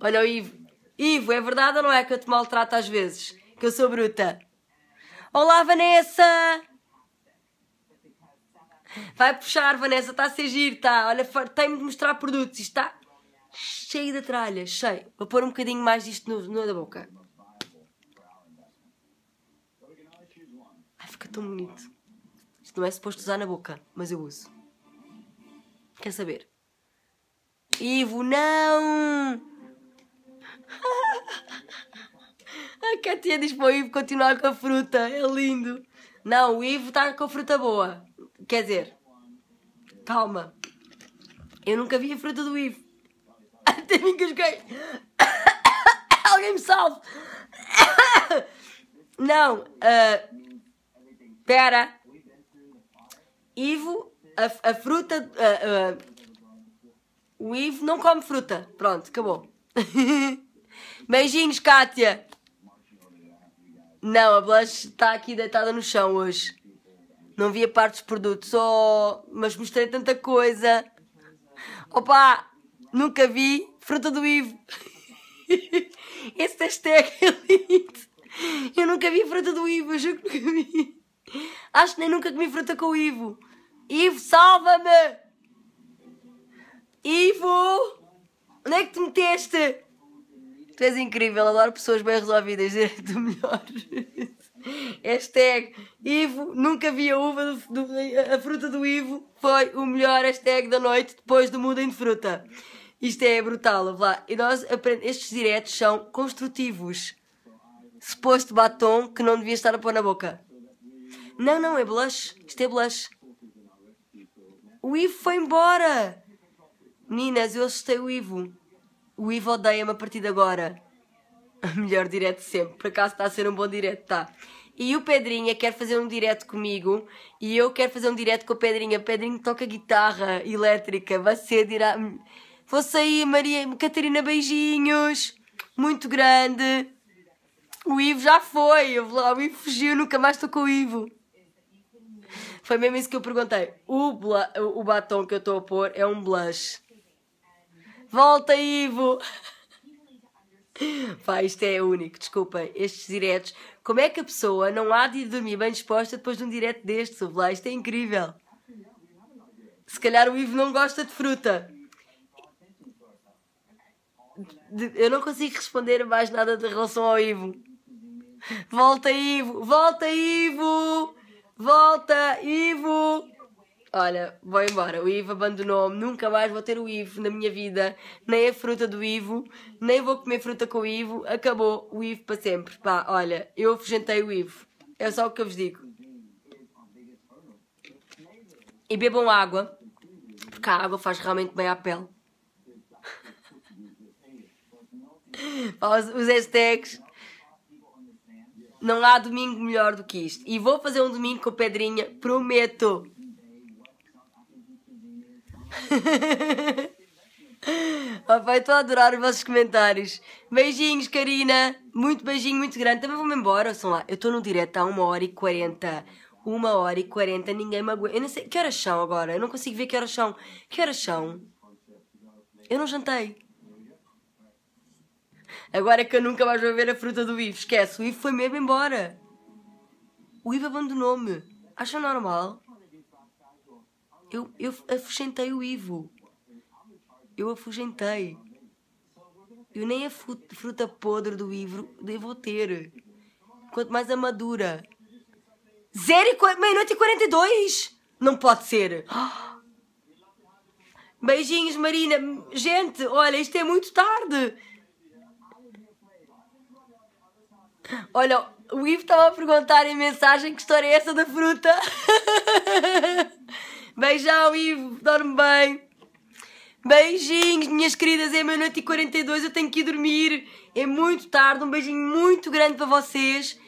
Olha o Ivo. Ivo, é verdade ou não é que eu te maltrato às vezes? Que eu sou bruta. Olá, Vanessa. Vai puxar, Vanessa, está a ser giro, está. Olha, tem-me de mostrar produtos. Isto está cheio de tralha. cheio. Vou pôr um bocadinho mais disto no, no, na boca. tão bonito. Isto não é suposto usar na boca, mas eu uso. Quer saber? Ivo, não! A Katia diz para o Ivo continuar com a fruta. É lindo. Não, o Ivo está com a fruta boa. Quer dizer, calma. Eu nunca vi a fruta do Ivo. Até me engasguei. Alguém me salve. Não, uh, pera, Ivo, a, a fruta. o Ivo não come fruta. Pronto, acabou. Beijinhos, Kátia. Não, a blush está aqui deitada no chão hoje. Não via parte dos produtos, oh, mas mostrei tanta coisa. Opa, nunca vi fruta do Ivo. Esse hashtag é lindo. Eu nunca vi fruta do Ivo, eu juro que nunca vi. Acho que nem nunca comi fruta com o Ivo. Ivo, salva-me! Ivo! Onde é que te meteste? Tu és incrível, adoro pessoas bem resolvidas, direto do melhor. hashtag Ivo, nunca vi a uva, do, do, a fruta do Ivo, foi o melhor hashtag da noite depois do Mudem de Fruta. Isto é brutal, lá. E nós aprendemos, estes diretos são construtivos. Suposto batom que não devias estar a pôr na boca. Não, não, é blush. Isto é blush. O Ivo foi embora! Meninas, eu assustei o Ivo. O Ivo odeia-me a partir de agora. Melhor direto sempre. Por acaso está a ser um bom direto, tá? E o Pedrinha quer fazer um direto comigo e eu quero fazer um direto com o Pedrinha. O Pedrinho toca guitarra elétrica. vai ser dirá. Hum, vou sair, Maria Catarina, beijinhos. Muito grande. O Ivo já foi. O Ivo fugiu, nunca mais estou com o Ivo. Foi mesmo isso que eu perguntei. O, bla, o batom que eu estou a pôr é um blush. Volta, Ivo! Pá, isto é único, desculpem. Estes diretos. Como é que a pessoa não há de dormir bem disposta depois de um direto deste? Lá, isto é incrível. Se calhar o Ivo não gosta de fruta. Eu não consigo responder mais nada de relação ao Ivo. Volta, Ivo! Volta, Ivo! Volta, Ivo! Olha, vou embora. O Ivo abandonou-me. Nunca mais vou ter o Ivo na minha vida. Nem a fruta do Ivo. Nem vou comer fruta com o Ivo. Acabou o Ivo para sempre. Pá, olha, eu afugentei o Ivo. É só o que eu vos digo. E bebam água. Porque a água faz realmente bem à pele. Os hashtags não há domingo melhor do que isto. E vou fazer um domingo com Pedrinha, prometo. Opa, oh, estou a adorar os vossos comentários. Beijinhos, Karina. Muito beijinho, muito grande. Também vou-me embora, ouçam lá. Eu estou no direto há 1 hora e 40. 1 hora e 40, ninguém me aguenta. Eu não sei, que horas são agora? Eu não consigo ver que horas são. Que horas são? Eu não jantei. Agora é que eu nunca mais vou ver a fruta do Ivo. Esquece, o Ivo foi mesmo embora. O Ivo abandonou-me. Acha normal? Eu, eu afugentei o Ivo. Eu afugentei. Eu nem a fruta podre do Ivo devo ter. Quanto mais a madura. Zero e meia-noite e 42? Não pode ser. Beijinhos, Marina. Gente, olha, isto é muito tarde. Olha, o Ivo estava a perguntar em mensagem que história é essa da fruta. Beijão, Ivo, dorme bem. Beijinhos, minhas queridas, é meia-noite e 42, eu tenho que ir dormir. É muito tarde, um beijinho muito grande para vocês.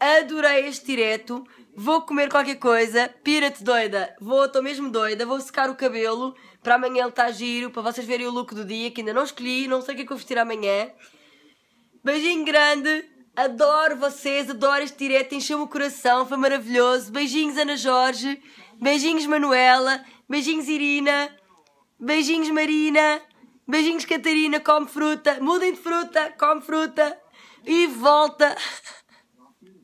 Adorei este direto. Vou comer qualquer coisa. Pira-te, doida. Vou, estou mesmo doida. Vou secar o cabelo. Para amanhã ele está giro, para vocês verem o look do dia, que ainda não escolhi, não sei o que é que eu vou vestir amanhã. Beijinho grande. Adoro vocês, adoro este direto, encheu-me o coração, foi maravilhoso. Beijinhos, Ana Jorge. Beijinhos, Manuela. Beijinhos, Irina. Beijinhos, Marina. Beijinhos, Catarina. Come fruta. Mudem de fruta. Come fruta. E volta.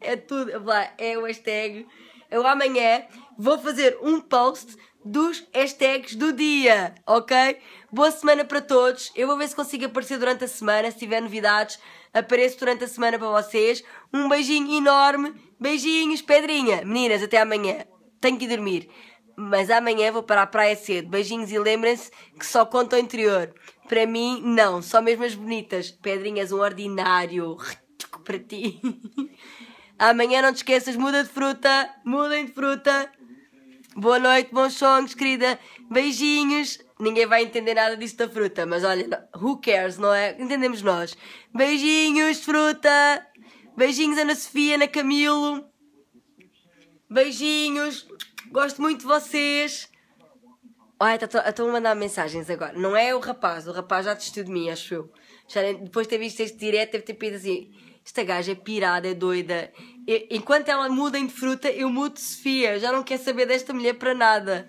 É tudo. é, é o hashtag. Eu é amanhã vou fazer um post dos hashtags do dia, ok? Boa semana para todos. Eu vou ver se consigo aparecer durante a semana, se tiver novidades apareço durante a semana para vocês. Um beijinho enorme. Beijinhos, Pedrinha. Meninas, até amanhã. Tenho que ir dormir. Mas amanhã vou para a praia cedo. Beijinhos e lembrem-se que só conta o interior. Para mim, não. Só mesmo as bonitas. Pedrinhas, um ordinário. Para ti. Amanhã não te esqueças, muda de fruta, mudem de fruta. Boa noite, bons sonhos, querida. Beijinhos. Ninguém vai entender nada disso da fruta, mas olha, who cares, não é? Entendemos nós. Beijinhos, fruta! Beijinhos, Ana Sofia, Ana Camilo. Beijinhos, gosto muito de vocês. Olha, tá, estão a mandar mensagens agora. Não é o rapaz, o rapaz já desistiu de mim, acho eu. Já, depois de ter visto este direto, deve ter pedido assim: esta gaja é pirada, é doida. Eu, enquanto ela muda de fruta, eu mudo de Sofia. Já não quero saber desta mulher para nada.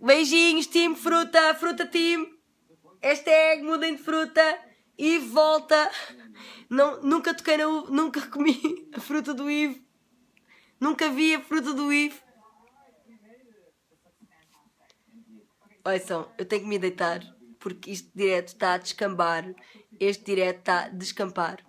Beijinhos, Team fruta, fruta Esta é mudem de fruta e volta. Não, nunca toquei na uva, nunca comi a fruta do Ivo. Nunca vi a fruta do Ivo. Olha só, eu tenho que me deitar porque este direto está a descambar. Este direto está a descampar.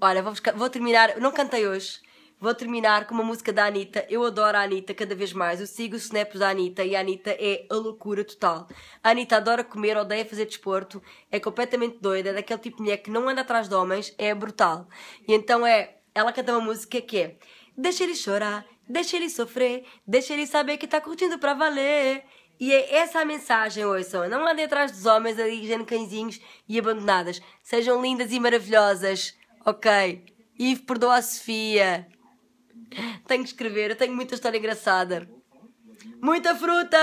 Olha, vou, buscar, vou terminar. Não cantei hoje. Vou terminar com uma música da Anitta. Eu adoro a Anitta cada vez mais. Eu sigo os snaps da Anitta e a Anitta é a loucura total. A Anitta adora comer, odeia fazer desporto, é completamente doida, é daquele tipo de mulher que não anda atrás de homens, é brutal. E então é. Ela canta uma música que é. Deixa ele chorar, deixa ele sofrer, deixa ele saber que tá curtindo para valer. E é essa a mensagem, ouçam. Não andem atrás dos homens ali, gerando cãezinhos e abandonadas. Sejam lindas e maravilhosas, ok? Ivo perdoa a Sofia. Tenho que escrever, eu tenho muita história engraçada. Muita fruta!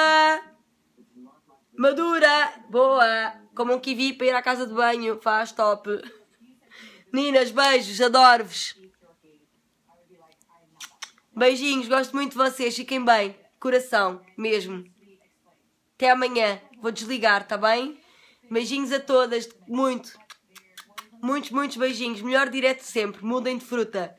Madura! Boa! Como um kiwi para ir à casa de banho. Faz top! Meninas, beijos, adoro-vos! Beijinhos, gosto muito de vocês, fiquem bem. Coração, mesmo. Até amanhã. Vou desligar, tá bem? Beijinhos a todas, muito. Muitos, muitos beijinhos. Melhor direto sempre. Mudem de fruta.